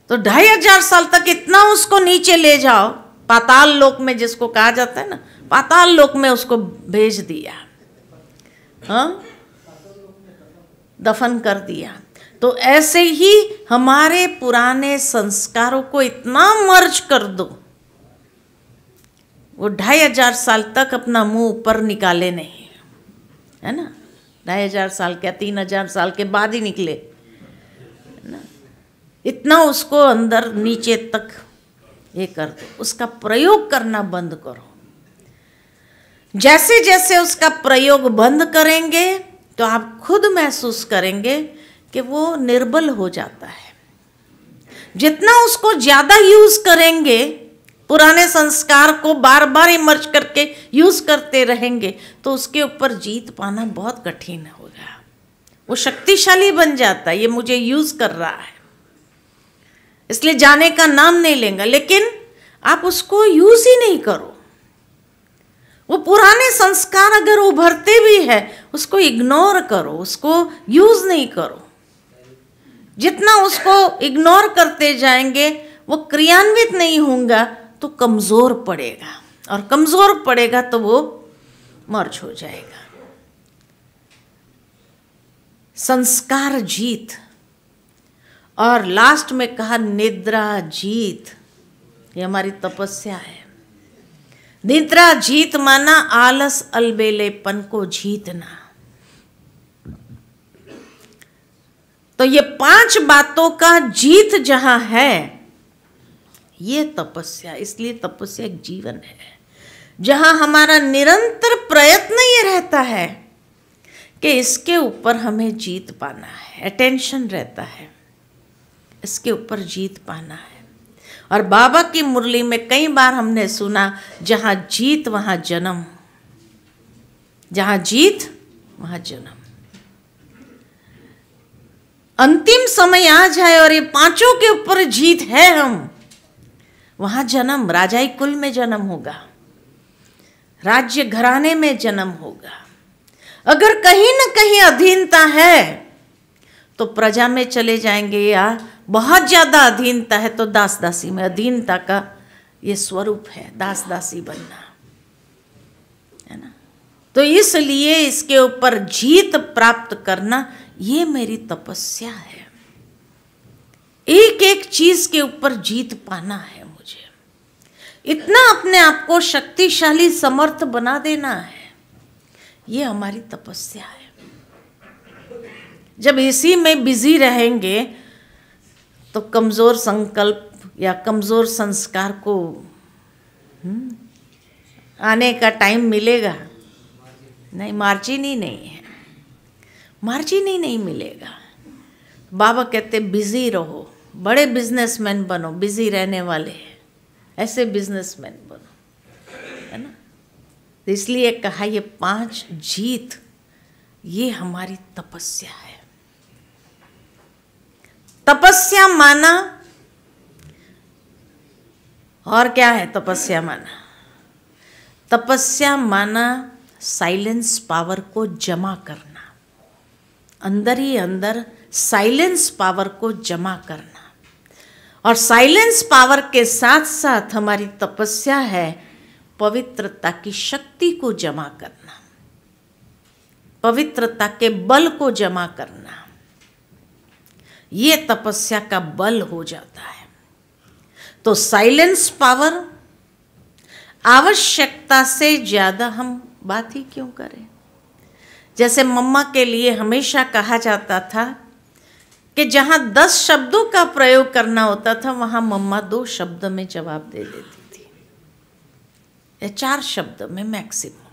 तो ढाई हजार साल तक इतना उसको नीचे ले जाओ पाताल लोक में जिसको कहा जाता है ना पाताल लोक में उसको भेज दिया हाँ दफन कर दिया तो ऐसे ही हमारे पुराने संस्कारों को इतना मर्ज कर दो वो ढाई हजार साल तक अपना मुंह ऊपर निकाले नहीं है ना ढाई हजार साल क्या तीन हजार साल के बाद ही निकले है ना इतना उसको अंदर नीचे तक ये कर दो उसका प्रयोग करना बंद करो जैसे जैसे उसका प्रयोग बंद करेंगे तो आप खुद महसूस करेंगे कि वो निर्बल हो जाता है जितना उसको ज़्यादा यूज़ करेंगे पुराने संस्कार को बार बार इमर्ज करके यूज़ करते रहेंगे तो उसके ऊपर जीत पाना बहुत कठिन होगा वो शक्तिशाली बन जाता है ये मुझे यूज़ कर रहा है इसलिए जाने का नाम नहीं लेंगे लेकिन आप उसको यूज़ ही नहीं करो वो पुराने संस्कार अगर उभरते भी है उसको इग्नोर करो उसको यूज़ नहीं करो जितना उसको इग्नोर करते जाएंगे वो क्रियान्वित नहीं होगा तो कमज़ोर पड़ेगा और कमज़ोर पड़ेगा तो वो मर्ज हो जाएगा संस्कार जीत और लास्ट में कहा निद्रा जीत ये हमारी तपस्या है निद्रा जीत माना आलस अलबेलेपन को जीतना तो ये पांच बातों का जीत जहां है ये तपस्या इसलिए तपस्या एक जीवन है जहां हमारा निरंतर प्रयत्न ये रहता है कि इसके ऊपर हमें जीत पाना है अटेंशन रहता है इसके ऊपर जीत पाना है और बाबा की मुरली में कई बार हमने सुना जहां जीत वहां जन्म जहां जीत वहां जन्म अंतिम समय आ जाए और ये पांचों के ऊपर जीत है हम वहां जन्म राजाई कुल में जन्म होगा राज्य घराने में जन्म होगा अगर कहीं ना कहीं अधीनता है तो प्रजा में चले जाएंगे या बहुत ज़्यादा अधीनता है तो दास दासी में अधीनता का ये स्वरूप है दास दासी बनना है ना तो इसलिए इसके ऊपर जीत प्राप्त करना ये मेरी तपस्या है एक एक चीज के ऊपर जीत पाना है मुझे इतना अपने आप को शक्तिशाली समर्थ बना देना है ये हमारी तपस्या है जब इसी में बिजी रहेंगे तो कमज़ोर संकल्प या कमज़ोर संस्कार को हम्म, आने का टाइम मिलेगा नहीं मार्जिन ही नहीं है मार्जिन ही नहीं मिलेगा बाबा कहते बिजी रहो बड़े बिजनेसमैन बनो बिजी रहने वाले ऐसे बिजनेसमैन बनो है ना तो इसलिए कहा ये पांच जीत ये हमारी तपस्या है तपस्या माना और क्या है तपस्या माना तपस्या माना साइलेंस पावर को जमा करना अंदर ही अंदर साइलेंस पावर को जमा करना और साइलेंस पावर के साथ साथ हमारी तपस्या है पवित्रता की शक्ति को जमा करना पवित्रता के बल को जमा करना यह तपस्या का बल हो जाता है तो साइलेंस पावर आवश्यकता से ज़्यादा हम बात ही क्यों करें जैसे मम्मा के लिए हमेशा कहा जाता था कि जहाँ दस शब्दों का प्रयोग करना होता था वहाँ मम्मा दो शब्द में जवाब दे देती थी या चार शब्द में मैक्सिमम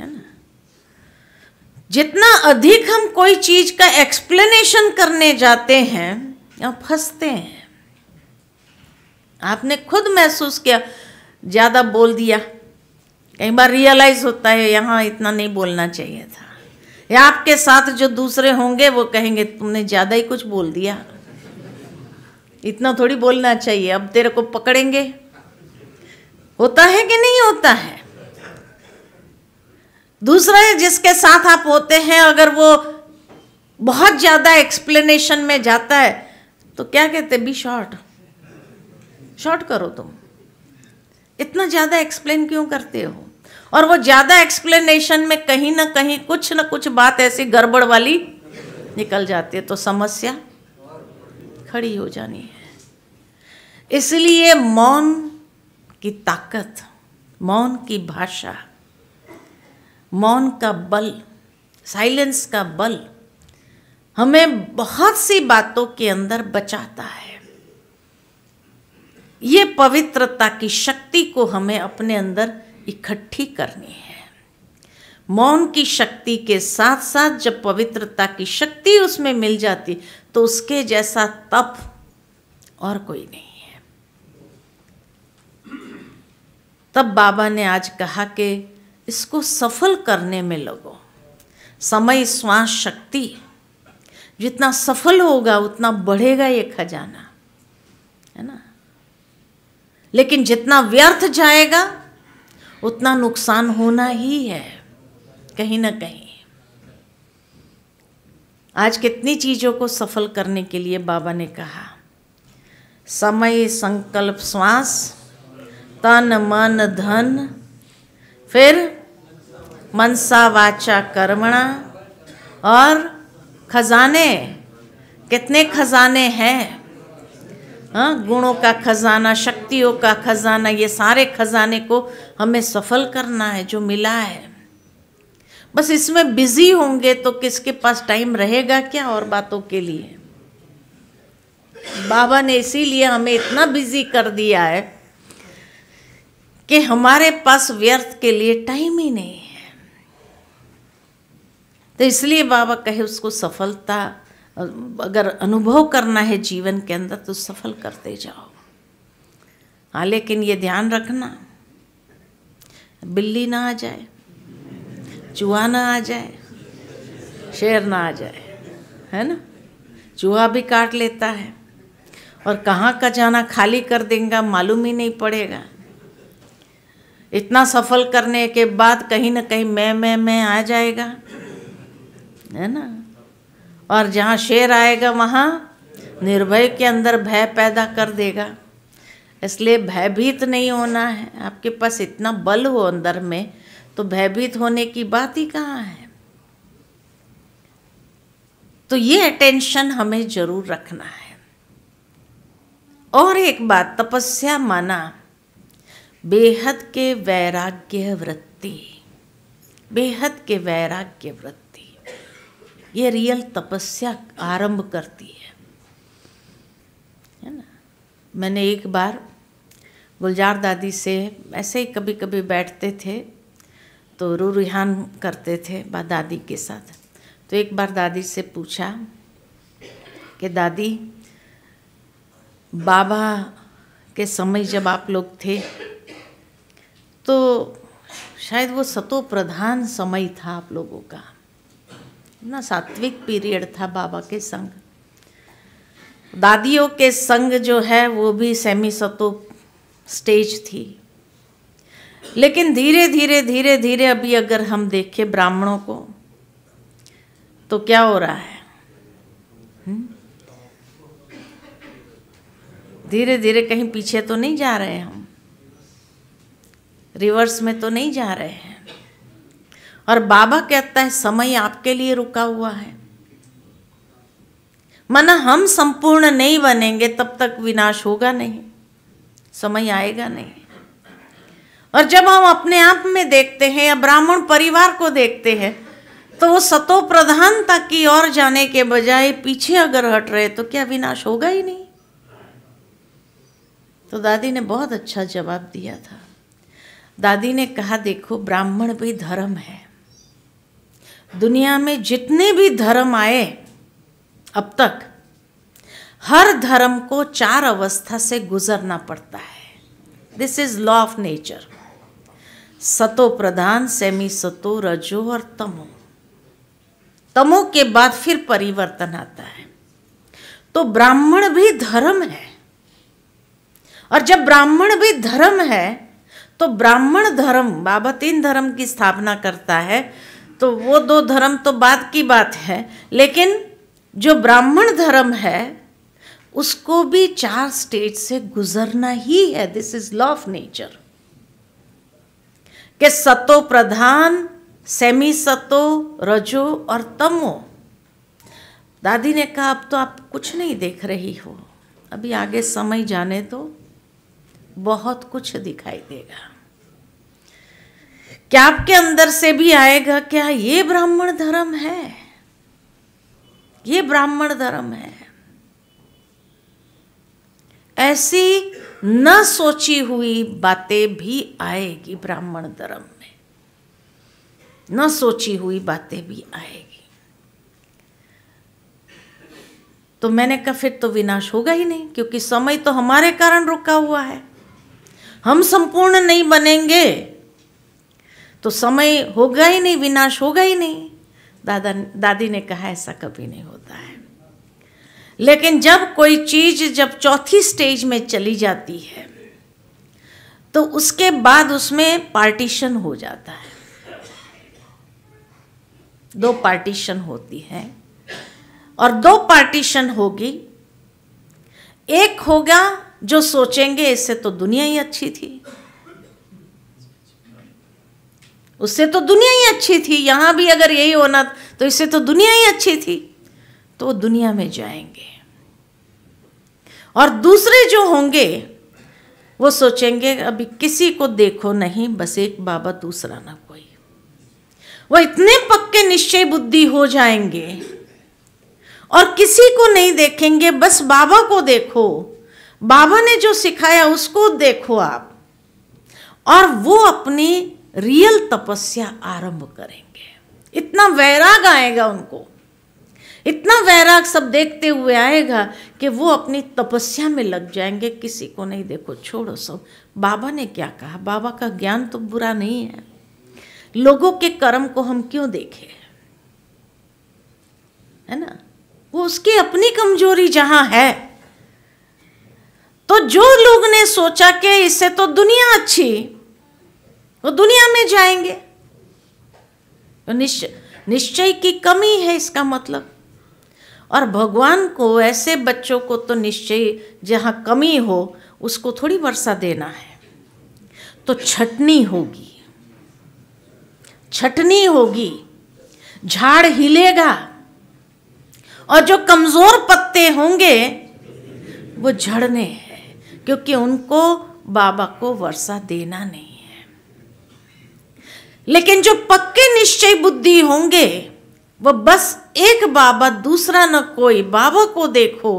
है ना जितना अधिक हम कोई चीज का एक्सप्लेनेशन करने जाते हैं या फंसते हैं आपने खुद महसूस किया ज़्यादा बोल दिया कई बार रियलाइज होता है यहाँ इतना नहीं बोलना चाहिए था या आपके साथ जो दूसरे होंगे वो कहेंगे तुमने ज़्यादा ही कुछ बोल दिया इतना थोड़ी बोलना चाहिए अब तेरे को पकड़ेंगे होता है कि नहीं होता है दूसरा है जिसके साथ आप होते हैं अगर वो बहुत ज़्यादा एक्सप्लेनेशन में जाता है तो क्या कहते बी शॉर्ट शॉर्ट करो तुम इतना ज़्यादा एक्सप्लेन क्यों करते हो और वो ज़्यादा एक्सप्लेनेशन में कहीं ना कहीं कुछ ना कुछ बात ऐसी गड़बड़ वाली निकल जाती है तो समस्या खड़ी हो जानी है इसलिए मौन की ताकत मौन की भाषा मौन का बल साइलेंस का बल हमें बहुत सी बातों के अंदर बचाता है ये पवित्रता की शक्ति को हमें अपने अंदर इकट्ठी करनी है मौन की शक्ति के साथ साथ जब पवित्रता की शक्ति उसमें मिल जाती तो उसके जैसा तप और कोई नहीं है तब बाबा ने आज कहा कि इसको सफल करने में लगो समय श्वास शक्ति जितना सफल होगा उतना बढ़ेगा ये खजाना है ना लेकिन जितना व्यर्थ जाएगा उतना नुकसान होना ही है कहीं ना कहीं आज कितनी चीज़ों को सफल करने के लिए बाबा ने कहा समय संकल्प श्वास तन मन धन फिर मनसा वाचा कर्मणा और खजाने कितने खजाने हैं हाँ गुणों का खजाना शक्तियों का खजाना ये सारे खजाने को हमें सफल करना है जो मिला है बस इसमें बिजी होंगे तो किसके पास टाइम रहेगा क्या और बातों के लिए बाबा ने इसीलिए हमें इतना बिजी कर दिया है कि हमारे पास व्यर्थ के लिए टाइम ही नहीं है तो इसलिए बाबा कहे उसको सफलता अगर अनुभव करना है जीवन के अंदर तो सफल करते जाओ हाँ लेकिन ये ध्यान रखना बिल्ली ना आ जाए चूहा ना आ जाए शेर ना आ जाए है ना चूहा भी काट लेता है और कहाँ का जाना खाली कर देगा मालूम ही नहीं पड़ेगा इतना सफल करने के बाद कहीं ना कहीं मैं मैं मैं आ जाएगा है ना और जहाँ शेर आएगा वहाँ निर्भय के अंदर भय पैदा कर देगा इसलिए भयभीत नहीं होना है आपके पास इतना बल हो अंदर में तो भयभीत होने की बात ही कहाँ है तो ये अटेंशन हमें जरूर रखना है और एक बात तपस्या माना बेहद के वैराग्य वृत्ति बेहद के वैराग्य वृत्ति ये रियल तपस्या आरंभ करती है है ना मैंने एक बार गुलजार दादी से ऐसे ही कभी कभी बैठते थे तो रू रुहान करते थे दादी के साथ तो एक बार दादी से पूछा कि दादी बाबा के समय जब आप लोग थे तो शायद वो सतो प्रधान समय था आप लोगों का इतना सात्विक पीरियड था बाबा के संग दादियों के संग जो है वो भी सेमी सतो स्टेज थी लेकिन धीरे धीरे धीरे धीरे अभी अगर हम देखें ब्राह्मणों को तो क्या हो रहा है हम्म? धीरे धीरे कहीं पीछे तो नहीं जा रहे हम रिवर्स में तो नहीं जा रहे हैं और बाबा कहता है समय आपके लिए रुका हुआ है मना हम संपूर्ण नहीं बनेंगे तब तक विनाश होगा नहीं समय आएगा नहीं और जब हम अपने आप में देखते हैं या ब्राह्मण परिवार को देखते हैं तो वो सतो प्रधानता की ओर जाने के बजाय पीछे अगर हट रहे तो क्या विनाश होगा ही नहीं तो दादी ने बहुत अच्छा जवाब दिया था दादी ने कहा देखो ब्राह्मण भी धर्म है दुनिया में जितने भी धर्म आए अब तक हर धर्म को चार अवस्था से गुजरना पड़ता है this is law of nature सतो प्रधान सेमी सतो रजो और तमो तमो के बाद फिर परिवर्तन आता है तो ब्राह्मण भी धर्म है और जब ब्राह्मण भी धर्म है तो ब्राह्मण धर्म बाबा तीन धर्म की स्थापना करता है तो वो दो धर्म तो बात की बात है लेकिन जो ब्राह्मण धर्म है उसको भी चार स्टेज से गुजरना ही है this is law of nature के सतो प्रधान सेमी सतो रजो और तमो दादी ने कहा अब तो आप कुछ नहीं देख रही हो अभी आगे समय जाने तो बहुत कुछ दिखाई देगा क्या आपके अंदर से भी आएगा क्या ये ब्राह्मण धर्म है ये ब्राह्मण धर्म है ऐसी न सोची हुई बातें भी आएगी ब्राह्मण धर्म में न सोची हुई बातें भी आएगी तो मैंने कहा फिर तो विनाश होगा ही नहीं क्योंकि समय तो हमारे कारण रुका हुआ है हम संपूर्ण नहीं बनेंगे तो समय होगा ही नहीं विनाश होगा ही नहीं दादा दादी ने कहा ऐसा कभी नहीं होता है लेकिन जब कोई चीज़ जब चौथी स्टेज में चली जाती है तो उसके बाद उसमें पार्टीशन हो जाता है दो पार्टीशन होती है और दो पार्टीशन होगी एक होगा जो सोचेंगे इससे तो दुनिया ही अच्छी थी उससे तो दुनिया ही अच्छी थी यहाँ भी अगर यही होना तो इससे तो दुनिया ही अच्छी थी तो दुनिया में जाएंगे और दूसरे जो होंगे वो सोचेंगे अभी किसी को देखो नहीं बस एक बाबा दूसरा ना कोई वो इतने पक्के निश्चय बुद्धि हो जाएंगे और किसी को नहीं देखेंगे बस बाबा को देखो बाबा ने जो सिखाया उसको देखो आप और वो अपनी रियल तपस्या आरंभ करेंगे इतना वैराग आएगा उनको इतना वैराग सब देखते हुए आएगा कि वो अपनी तपस्या में लग जाएंगे किसी को नहीं देखो छोड़ो सब बाबा ने क्या कहा बाबा का ज्ञान तो बुरा नहीं है लोगों के कर्म को हम क्यों देखें है ना वो उसकी अपनी कमजोरी जहां है तो जो लोग ने सोचा कि इससे तो दुनिया अच्छी वो दुनिया में जाएंगे तो निश्चय निश्चय की कमी है इसका मतलब और भगवान को ऐसे बच्चों को तो निश्चय जहाँ कमी हो उसको थोड़ी वर्षा देना है तो छटनी होगी छटनी होगी झाड़ हिलेगा और जो कमज़ोर पत्ते होंगे वो झड़ने हैं क्योंकि उनको बाबा को वर्षा देना नहीं लेकिन जो पक्के निश्चय बुद्धि होंगे वह बस एक बाबा दूसरा न कोई बाबा को देखो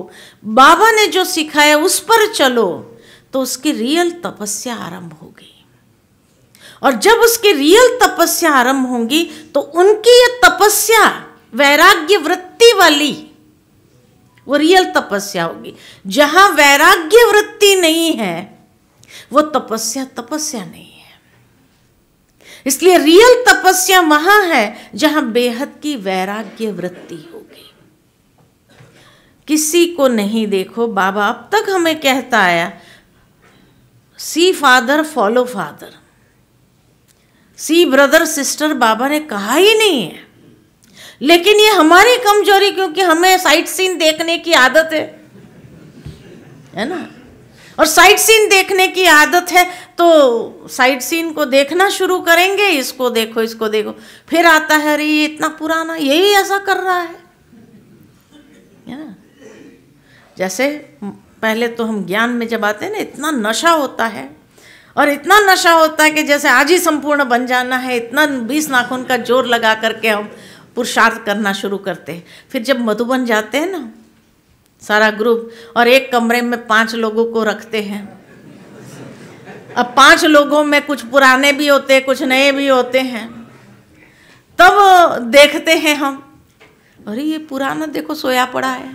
बाबा ने जो सिखाया उस पर चलो तो उसकी रियल तपस्या आरंभ होगी और जब उसकी रियल तपस्या आरंभ होगी तो उनकी ये तपस्या वैराग्य वृत्ति वाली वो रियल तपस्या होगी जहां वैराग्य वृत्ति नहीं है वो तपस्या तपस्या नहीं इसलिए रियल तपस्या वहां है जहां बेहद की वैराग्य वृत्ति होगी किसी को नहीं देखो बाबा अब तक हमें कहता आया see father follow father see brother sister बाबा ने कहा ही नहीं है लेकिन ये हमारी कमजोरी क्योंकि हमें साइट सीन देखने की आदत है है ना और साइड सीन देखने की आदत है तो साइड सीन को देखना शुरू करेंगे इसको देखो इसको देखो फिर आता है अरे ये इतना पुराना यही ऐसा कर रहा है ना जैसे पहले तो हम ज्ञान में जब आते हैं ना इतना नशा होता है और इतना नशा होता है कि जैसे आज ही संपूर्ण बन जाना है इतना बीस नाखून का जोर लगा करके हम पुरुषार्थ करना शुरू करते हैं फिर जब मधुबन जाते हैं ना सारा ग्रुप और एक कमरे में पांच लोगों को रखते हैं अब पांच लोगों में कुछ पुराने भी होते हैं कुछ नए भी होते हैं तब देखते हैं हम अरे ये पुराना देखो सोया पड़ा है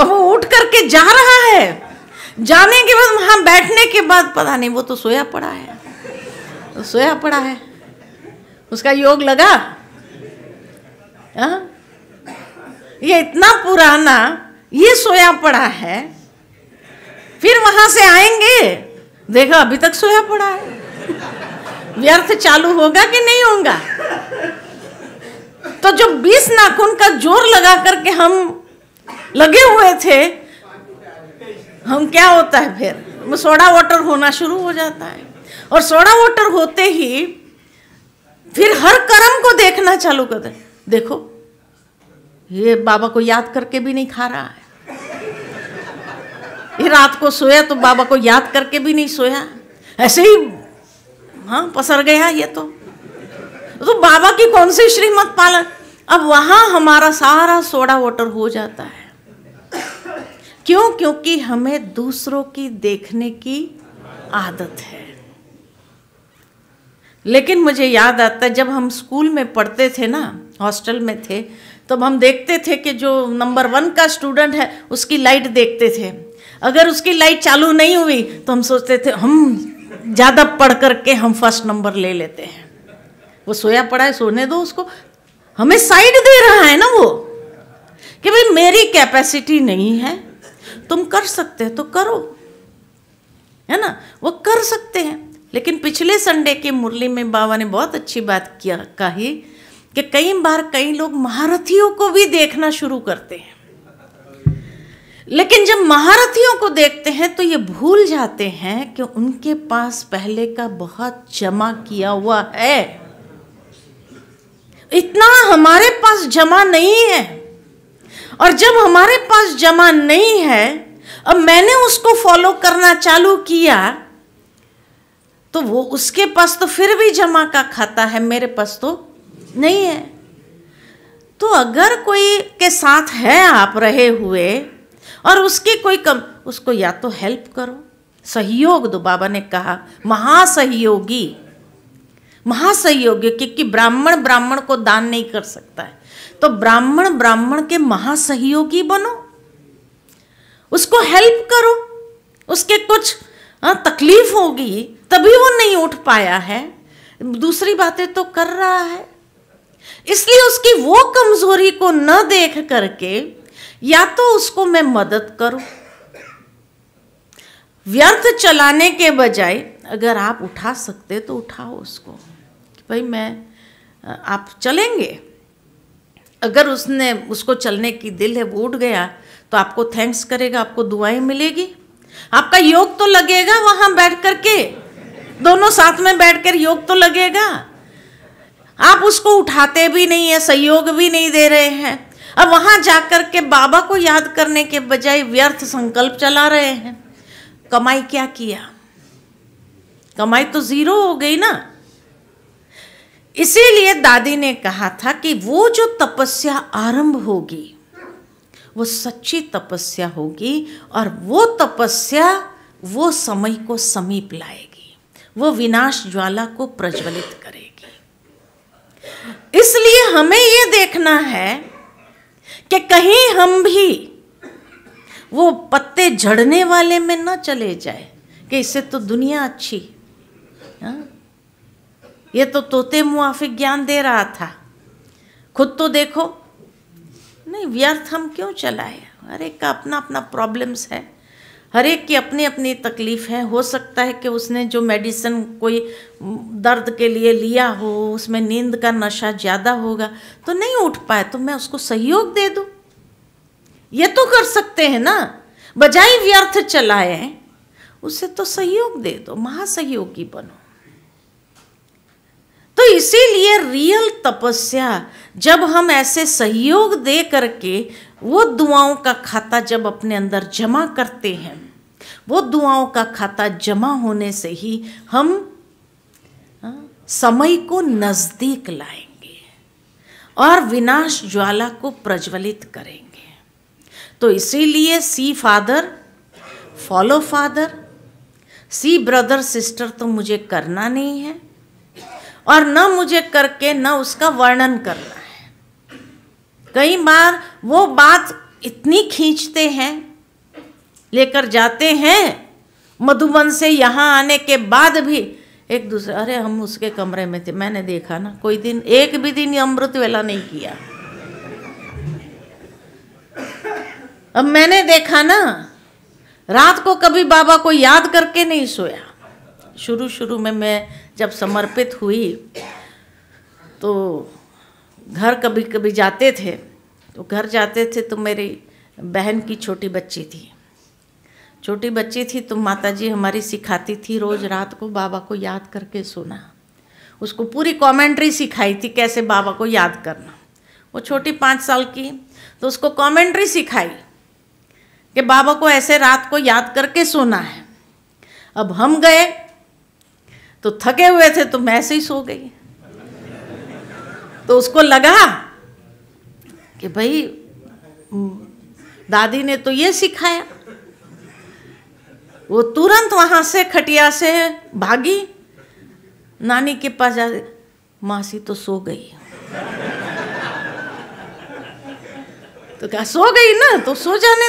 और वो उठ करके जा रहा है जाने के बाद वहां बैठने के बाद पता नहीं वो तो सोया पड़ा है सोया पड़ा है उसका योग लगा हाँ ये इतना पुराना ये सोया पड़ा है फिर वहां से आएंगे देखा अभी तक सोया पड़ा है व्यर्थ चालू होगा कि नहीं होगा तो जो 20 नाखून का जोर लगा करके हम लगे हुए थे हम क्या होता है फिर सोडा वाटर होना शुरू हो जाता है और सोडा वाटर होते ही फिर हर कर्म को देखना चालू कर दे देखो ये बाबा को याद करके भी नहीं खा रहा है ये रात को सोया तो बाबा को याद करके भी नहीं सोया ऐसे ही हाँ पसर गया ये तो तो बाबा की कौन सी श्रीमत पालन अब वहां हमारा सारा सोडा वाटर हो जाता है क्यों क्योंकि हमें दूसरों की देखने की आदत है लेकिन मुझे याद आता है जब हम स्कूल में पढ़ते थे ना हॉस्टल में थे तब हम देखते थे कि जो नंबर वन का स्टूडेंट है उसकी लाइट देखते थे अगर उसकी लाइट चालू नहीं हुई तो हम सोचते थे हम ज़्यादा पढ़ करके हम फर्स्ट नंबर ले लेते हैं वो सोया पड़ा है सोने दो उसको हमें साइड दे रहा है ना वो कि भाई मेरी कैपेसिटी नहीं है तुम कर सकते हो तो करो है ना वो कर सकते हैं लेकिन पिछले संडे की मुरली में बाबा ने बहुत अच्छी बात किया कही कि कई बार कई लोग महारथियों को भी देखना शुरू करते हैं लेकिन जब महारथियों को देखते हैं तो ये भूल जाते हैं कि उनके पास पहले का बहुत जमा किया हुआ है इतना हमारे पास जमा नहीं है और जब हमारे पास जमा नहीं है अब मैंने उसको फॉलो करना चालू किया तो वो उसके पास तो फिर भी जमा का खाता है मेरे पास तो नहीं है तो अगर कोई के साथ है आप रहे हुए और उसकी कोई कम उसको या तो हेल्प करो सहयोग दो बाबा ने कहा महासहयोगी महासहयोगी क्योंकि ब्राह्मण ब्राह्मण को दान नहीं कर सकता है तो ब्राह्मण ब्राह्मण के महासहयोगी बनो उसको हेल्प करो उसके कुछ हाँ, तकलीफ होगी तभी वो नहीं उठ पाया है दूसरी बातें तो कर रहा है इसलिए उसकी वो कमजोरी को न देख करके या तो उसको मैं मदद करूं व्यर्थ चलाने के बजाय अगर आप उठा सकते तो उठाओ उसको कि भाई मैं आप चलेंगे अगर उसने उसको चलने की दिल है वो उठ गया तो आपको थैंक्स करेगा आपको दुआएं मिलेगी आपका योग तो लगेगा वहां बैठ करके दोनों साथ में बैठ कर योग तो लगेगा आप उसको उठाते भी नहीं है सहयोग भी नहीं दे रहे हैं और वहां जाकर के बाबा को याद करने के बजाय व्यर्थ संकल्प चला रहे हैं कमाई क्या किया कमाई तो ज़ीरो हो गई ना इसीलिए दादी ने कहा था कि वो जो तपस्या आरंभ होगी वो सच्ची तपस्या होगी और वो तपस्या वो समय को समीप लाएगी वो विनाश ज्वाला को प्रज्वलित करेगी इसलिए हमें ये देखना है कि कहीं हम भी वो पत्ते झड़ने वाले में ना चले जाए कि इससे तो दुनिया अच्छी हा? ये तो तोते मुआफिक ज्ञान दे रहा था खुद तो देखो नहीं व्यर्थ हम क्यों चलाए हर एक का अपना अपना प्रॉब्लम्स है हर एक की अपनी अपनी तकलीफ़ है हो सकता है कि उसने जो मेडिसिन कोई दर्द के लिए लिया हो उसमें नींद का नशा ज़्यादा होगा तो नहीं उठ पाए तो मैं उसको सहयोग दे दूँ ये तो कर सकते हैं ना बजाय व्यर्थ चलाए उसे तो सहयोग दे दो महासहयोगी बनो तो इसीलिए रियल तपस्या जब हम ऐसे सहयोग दे करके वो दुआओं का खाता जब अपने अंदर जमा करते हैं वो दुआओं का खाता जमा होने से ही हम हाँ, समय को नज़दीक लाएंगे और विनाश ज्वाला को प्रज्वलित करेंगे तो इसीलिए see father follow father see brother sister तो मुझे करना नहीं है और न मुझे करके न उसका वर्णन करना है कई बार वो बात इतनी खींचते हैं लेकर जाते हैं मधुबन से यहाँ आने के बाद भी एक दूसरे अरे हम उसके कमरे में थे मैंने देखा ना कोई दिन एक भी दिन अमृत वेला नहीं किया अब मैंने देखा ना रात को कभी बाबा को याद करके नहीं सोया शुरू शुरू में मैं जब समर्पित हुई तो घर कभी कभी जाते थे तो घर जाते थे तो मेरी बहन की छोटी बच्ची थी छोटी बच्ची थी तो माता जी हमारी सिखाती थी रोज़ रात को बाबा को याद करके सोना उसको पूरी कमेंट्री सिखाई थी कैसे बाबा को याद करना वो छोटी पाँच साल की तो उसको कमेंट्री सिखाई कि बाबा को ऐसे रात को याद करके सोना है अब हम गए तो थके हुए थे तो मैं ऐसे ही सो गई तो उसको लगा कि भाई दादी ने तो ये सिखाया वो तुरंत वहां से खटिया से भागी नानी के पास जा मासी तो सो गई तो क्या सो गई ना तो सो जाने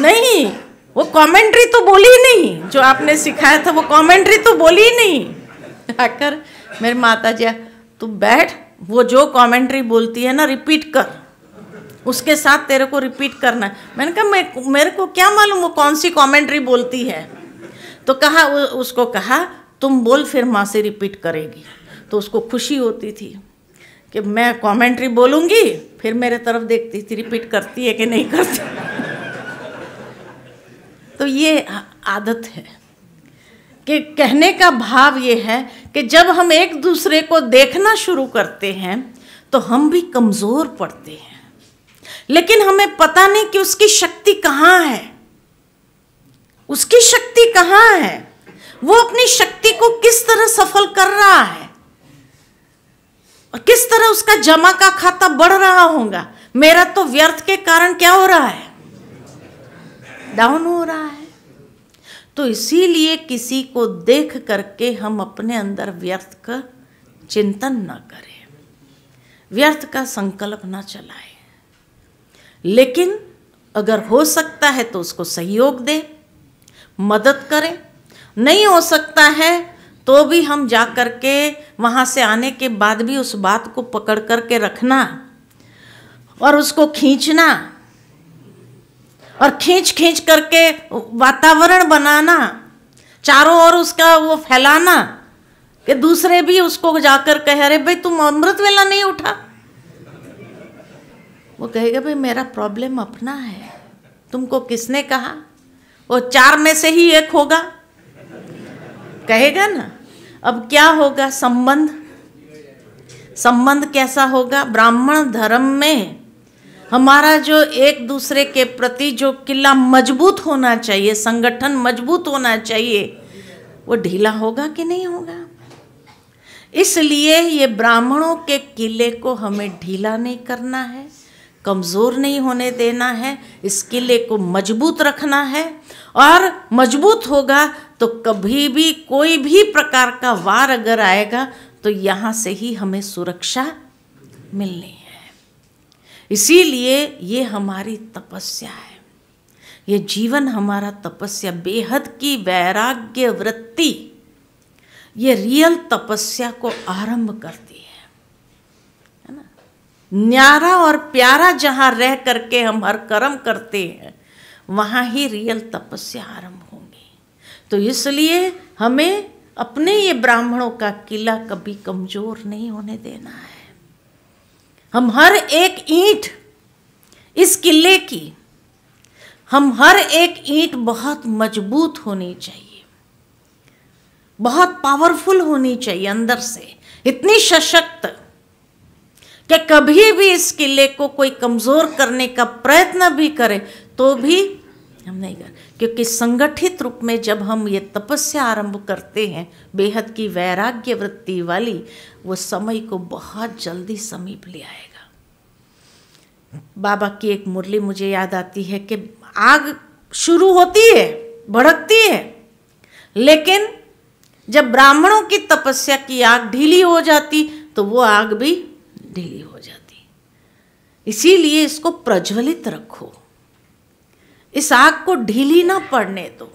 नहीं वो कमेंट्री तो बोली नहीं जो आपने सिखाया था वो कमेंट्री तो बोली नहीं आकर मेरे माता जी तू बैठ वो जो कमेंट्री बोलती है ना रिपीट कर उसके साथ तेरे को रिपीट करना है मैंने कहा मैं मेरे को क्या मालूम वो कौन सी कॉमेंट्री बोलती है तो कहा उसको कहा तुम बोल फिर माँ से रिपीट करेगी तो उसको खुशी होती थी कि मैं कॉमेंट्री बोलूँगी फिर मेरे तरफ देखती थी रिपीट करती है कि नहीं करती तो ये आदत है कि कहने का भाव ये है कि जब हम एक दूसरे को देखना शुरू करते हैं तो हम भी कमज़ोर पड़ते हैं लेकिन हमें पता नहीं कि उसकी शक्ति कहाँ है उसकी शक्ति कहाँ है वो अपनी शक्ति को किस तरह सफल कर रहा है और किस तरह उसका जमा का खाता बढ़ रहा होगा मेरा तो व्यर्थ के कारण क्या हो रहा है डाउन हो रहा है तो इसीलिए किसी को देख करके हम अपने अंदर व्यर्थ का चिंतन ना करें व्यर्थ का संकल्प ना चलाएं लेकिन अगर हो सकता है तो उसको सहयोग दें मदद करें नहीं हो सकता है तो भी हम जा कर के वहाँ से आने के बाद भी उस बात को पकड़ कर के रखना और उसको खींचना और खींच खींच करके वातावरण बनाना चारों ओर उसका वो फैलाना कि दूसरे भी उसको जाकर कहे अरे भाई तुम अमृत वेला नहीं उठा वो कहेगा भाई मेरा प्रॉब्लम अपना है तुमको किसने कहा वो चार में से ही एक होगा कहेगा ना अब क्या होगा संबंध संबंध कैसा होगा ब्राह्मण धर्म में हमारा जो एक दूसरे के प्रति जो किला मजबूत होना चाहिए संगठन मजबूत होना चाहिए वो ढीला होगा कि नहीं होगा इसलिए ये ब्राह्मणों के किले को हमें ढीला नहीं करना है कमज़ोर नहीं होने देना है इस किले को मजबूत रखना है और मजबूत होगा तो कभी भी कोई भी प्रकार का वार अगर आएगा तो यहाँ से ही हमें सुरक्षा मिलनी है इसीलिए ये हमारी तपस्या है ये जीवन हमारा तपस्या बेहद की वैराग्य वृत्ति ये रियल तपस्या को आरंभ करता न्यारा और प्यारा जहाँ रह करके हम हर कर्म करते हैं वहाँ ही रियल तपस्या आरंभ होंगी तो इसलिए हमें अपने ये ब्राह्मणों का किला कभी कमजोर नहीं होने देना है हम हर एक ईंट इस किले की हम हर एक ईंट बहुत मजबूत होनी चाहिए बहुत पावरफुल होनी चाहिए अंदर से इतनी सशक्त कि कभी भी इस किले को कोई कमज़ोर करने का प्रयत्न भी करे तो भी हम नहीं कर क्योंकि संगठित रूप में जब हम ये तपस्या आरंभ करते हैं बेहद की वैराग्य वृत्ति वाली वो समय को बहुत जल्दी समीप ले आएगा बाबा की एक मुरली मुझे याद आती है कि आग शुरू होती है भड़कती है लेकिन जब ब्राह्मणों की तपस्या की आग ढीली हो जाती तो वो आग भी ढीली इसीलिए इसको प्रज्वलित रखो इस आग को ढीली ना पड़ने दो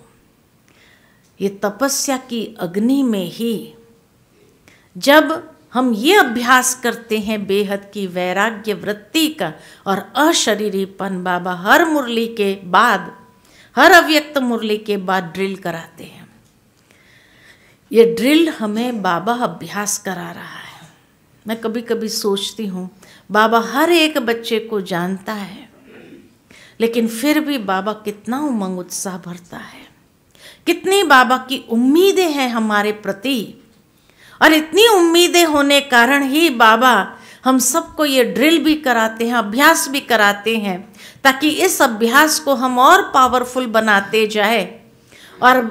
ये तपस्या की अग्नि में ही जब हम ये अभ्यास करते हैं बेहद की वैराग्य वृत्ति का और अशरीरीपन बाबा हर मुरली के बाद हर अव्यक्त मुरली के बाद ड्रिल कराते हैं ये ड्रिल हमें बाबा अभ्यास करा रहा है मैं कभी कभी सोचती हूँ बाबा हर एक बच्चे को जानता है लेकिन फिर भी बाबा कितना उमंग उत्साह भरता है कितनी बाबा की उम्मीदें हैं हमारे प्रति और इतनी उम्मीदें होने कारण ही बाबा हम सबको ये ड्रिल भी कराते हैं अभ्यास भी कराते हैं ताकि इस अभ्यास को हम और पावरफुल बनाते जाए और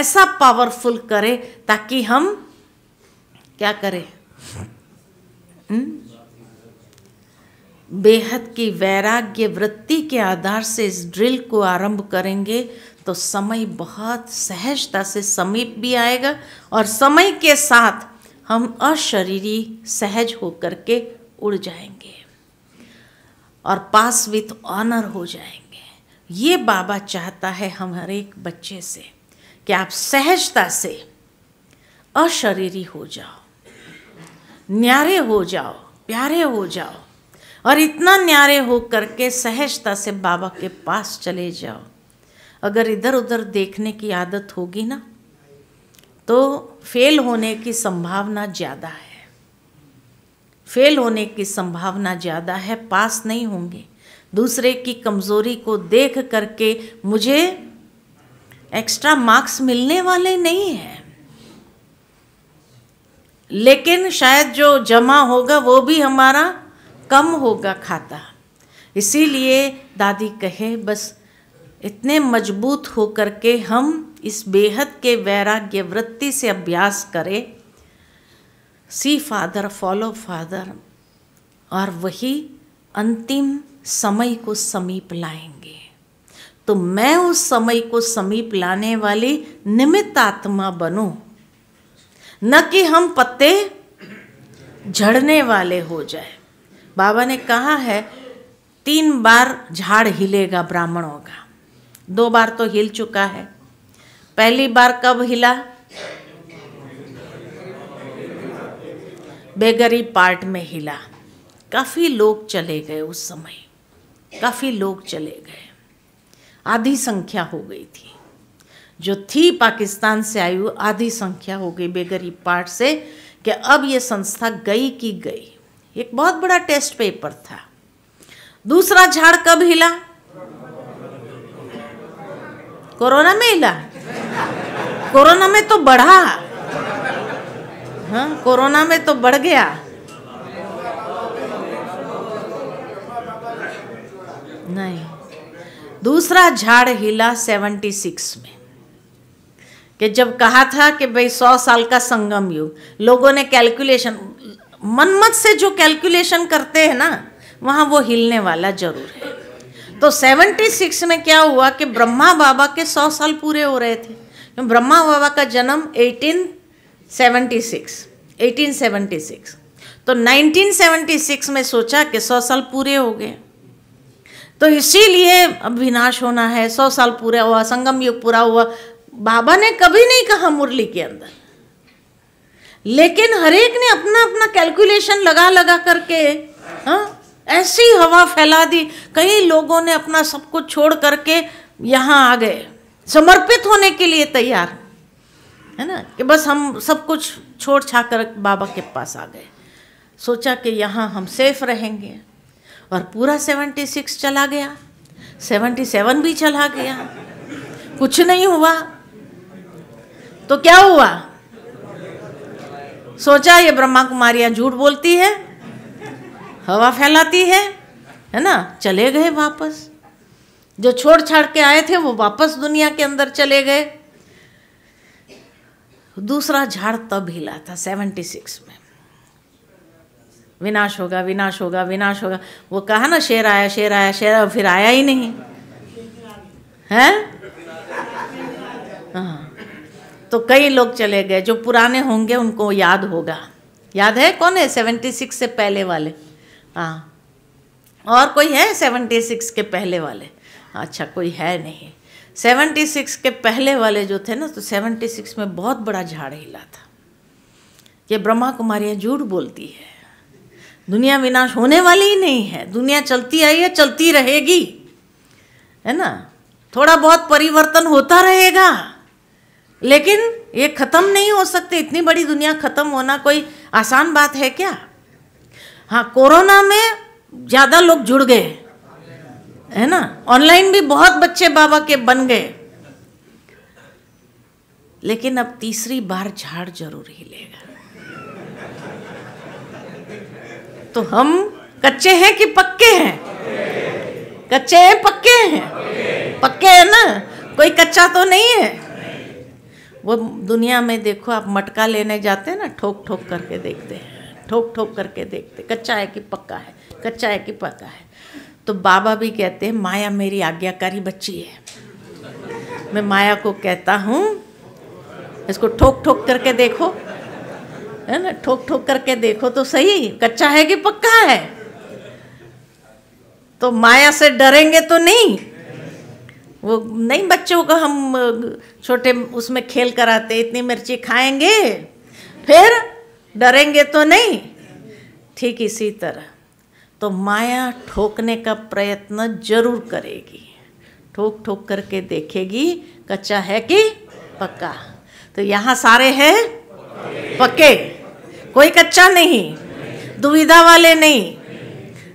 ऐसा पावरफुल करें ताकि हम क्या करें हुँ? हम्म? बेहद की वैराग्य वृत्ति के आधार से इस ड्रिल को आरंभ करेंगे तो समय बहुत सहजता से समीप भी आएगा और समय के साथ हम अशरीरी सहज होकर के उड़ जाएंगे और पास विथ ऑनर हो जाएंगे ये बाबा चाहता है हम हर एक बच्चे से कि आप सहजता से अशरीरी हो जाओ न्यारे हो जाओ प्यारे हो जाओ और इतना न्यारे हो करके सहजता से बाबा के पास चले जाओ अगर इधर उधर देखने की आदत होगी ना तो फेल होने की संभावना ज़्यादा है फेल होने की संभावना ज़्यादा है पास नहीं होंगे दूसरे की कमज़ोरी को देख करके मुझे एक्स्ट्रा मार्क्स मिलने वाले नहीं हैं लेकिन शायद जो जमा होगा वो भी हमारा कम होगा खाता इसीलिए दादी कहे बस इतने मजबूत होकर के हम इस बेहद के वैराग्य वृत्ति से अभ्यास करें सी फादर फॉलो फादर और वही अंतिम समय को समीप लाएंगे तो मैं उस समय को समीप लाने वाली निमित्त आत्मा बनूं न कि हम पत्ते झड़ने वाले हो जाए बाबा ने कहा है तीन बार झाड़ हिलेगा ब्राह्मणों का दो बार तो हिल चुका है पहली बार कब हिला बेगरी पार्ट में हिला काफ़ी लोग चले गए उस समय काफ़ी लोग चले गए आधी संख्या हो गई थी जो थी पाकिस्तान से आई वो आधी संख्या हो गई बेगरी पार्ट से कि अब ये संस्था गई कि गई एक बहुत बड़ा टेस्ट पेपर था दूसरा झाड़ कब हिला कोरोना में हिला कोरोना में तो बढ़ा हाँ कोरोना में तो बढ़ गया नहीं दूसरा झाड़ हिला 76 में कि जब कहा था कि भाई सौ साल का संगम युग लोगों ने कैलकुलेशन मनमत से जो कैलकुलेशन करते हैं ना वहाँ वो हिलने वाला जरूर है तो 76 में क्या हुआ कि ब्रह्मा बाबा के 100 साल पूरे हो रहे थे तो ब्रह्मा बाबा का जन्म 1876 1876 तो 1976 में सोचा कि 100 साल पूरे हो गए तो इसीलिए अब विनाश होना है 100 साल पूरा हुआ संगम युग पूरा हुआ बाबा ने कभी नहीं कहा मुरली के अंदर लेकिन हरेक ने अपना अपना कैलकुलेशन लगा लगा करके हाँ ऐसी हवा फैला दी कई लोगों ने अपना सब कुछ छोड़ करके यहाँ आ गए समर्पित होने के लिए तैयार है ना कि बस हम सब कुछ छोड़ छा कर बाबा के पास आ गए सोचा कि यहाँ हम सेफ रहेंगे और पूरा सेवेंटी सिक्स चला गया सेवेंटी सेवन भी चला गया कुछ नहीं हुआ तो क्या हुआ सोचा ये ब्रह्मा कुमारियां झूठ बोलती है हवा फैलाती है है ना चले गए वापस जो छोड़ छाड़ के आए थे वो वापस दुनिया के अंदर चले गए दूसरा झाड़ तब हिला था सेवेंटी सिक्स में विनाश होगा विनाश होगा विनाश होगा वो कहा ना शेर आया शेर आया शेर आया फिर आया ही नहीं है तो कई लोग चले गए जो पुराने होंगे उनको याद होगा याद है कौन है सेवेंटी सिक्स से पहले वाले हाँ और कोई है सेवेंटी सिक्स के पहले वाले अच्छा कोई है नहीं सेवेंटी सिक्स के पहले वाले जो थे ना तो सेवेंटी सिक्स में बहुत बड़ा झाड़ हिला था ये ब्रह्मा कुमारियाँ झूठ बोलती है दुनिया विनाश होने वाली ही नहीं है दुनिया चलती आई है चलती रहेगी है ना थोड़ा बहुत परिवर्तन होता रहेगा लेकिन ये ख़त्म नहीं हो सकते इतनी बड़ी दुनिया ख़त्म होना कोई आसान बात है क्या हाँ कोरोना में ज़्यादा लोग जुड़ गए है ना ऑनलाइन भी बहुत बच्चे बाबा के बन गए लेकिन अब तीसरी बार झाड़ जरूर हिलेगा तो हम कच्चे हैं कि पक्के हैं कच्चे हैं पक्के हैं पक्के है ना कोई कच्चा तो नहीं है वो दुनिया में देखो आप मटका लेने जाते हैं ना ठोक ठोक करके देखते हैं ठोक ठोक करके देखते कच्चा है कि पक्का है कच्चा है कि पक्का है तो बाबा भी कहते हैं माया मेरी आज्ञाकारी बच्ची है मैं माया को कहता हूँ इसको ठोक ठोक करके देखो है ना ठोक ठोक करके देखो तो सही कच्चा है कि पक्का है तो माया से डरेंगे तो नहीं वो नहीं बच्चों को हम छोटे उसमें खेल कराते इतनी मिर्ची खाएंगे फिर डरेंगे तो नहीं ठीक इसी तरह तो माया ठोकने का प्रयत्न जरूर करेगी ठोक ठोक करके देखेगी कच्चा है कि पक्का तो यहाँ सारे हैं पक्के कोई कच्चा नहीं दुविधा वाले नहीं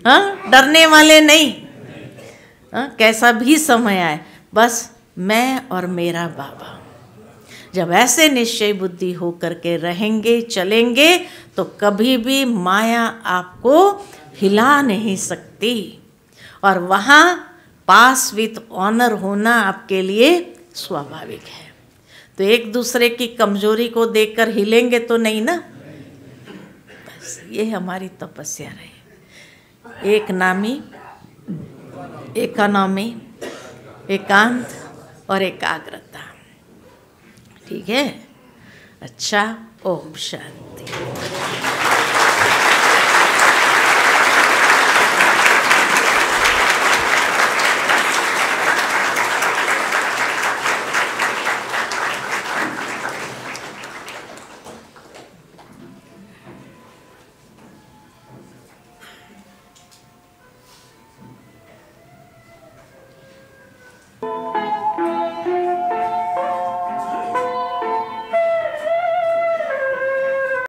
हाँ डरने वाले नहीं हाँ कैसा भी समय आए बस मैं और मेरा बाबा जब ऐसे निश्चय बुद्धि होकर के रहेंगे चलेंगे तो कभी भी माया आपको हिला नहीं सकती और वहाँ पास विथ ऑनर होना आपके लिए स्वाभाविक है तो एक दूसरे की कमजोरी को देखकर हिलेंगे तो नहीं ना बस ये हमारी तपस्या रहे एक नामी इकोनॉमी एकांत और एकाग्रता ठीक है अच्छा ओम शांति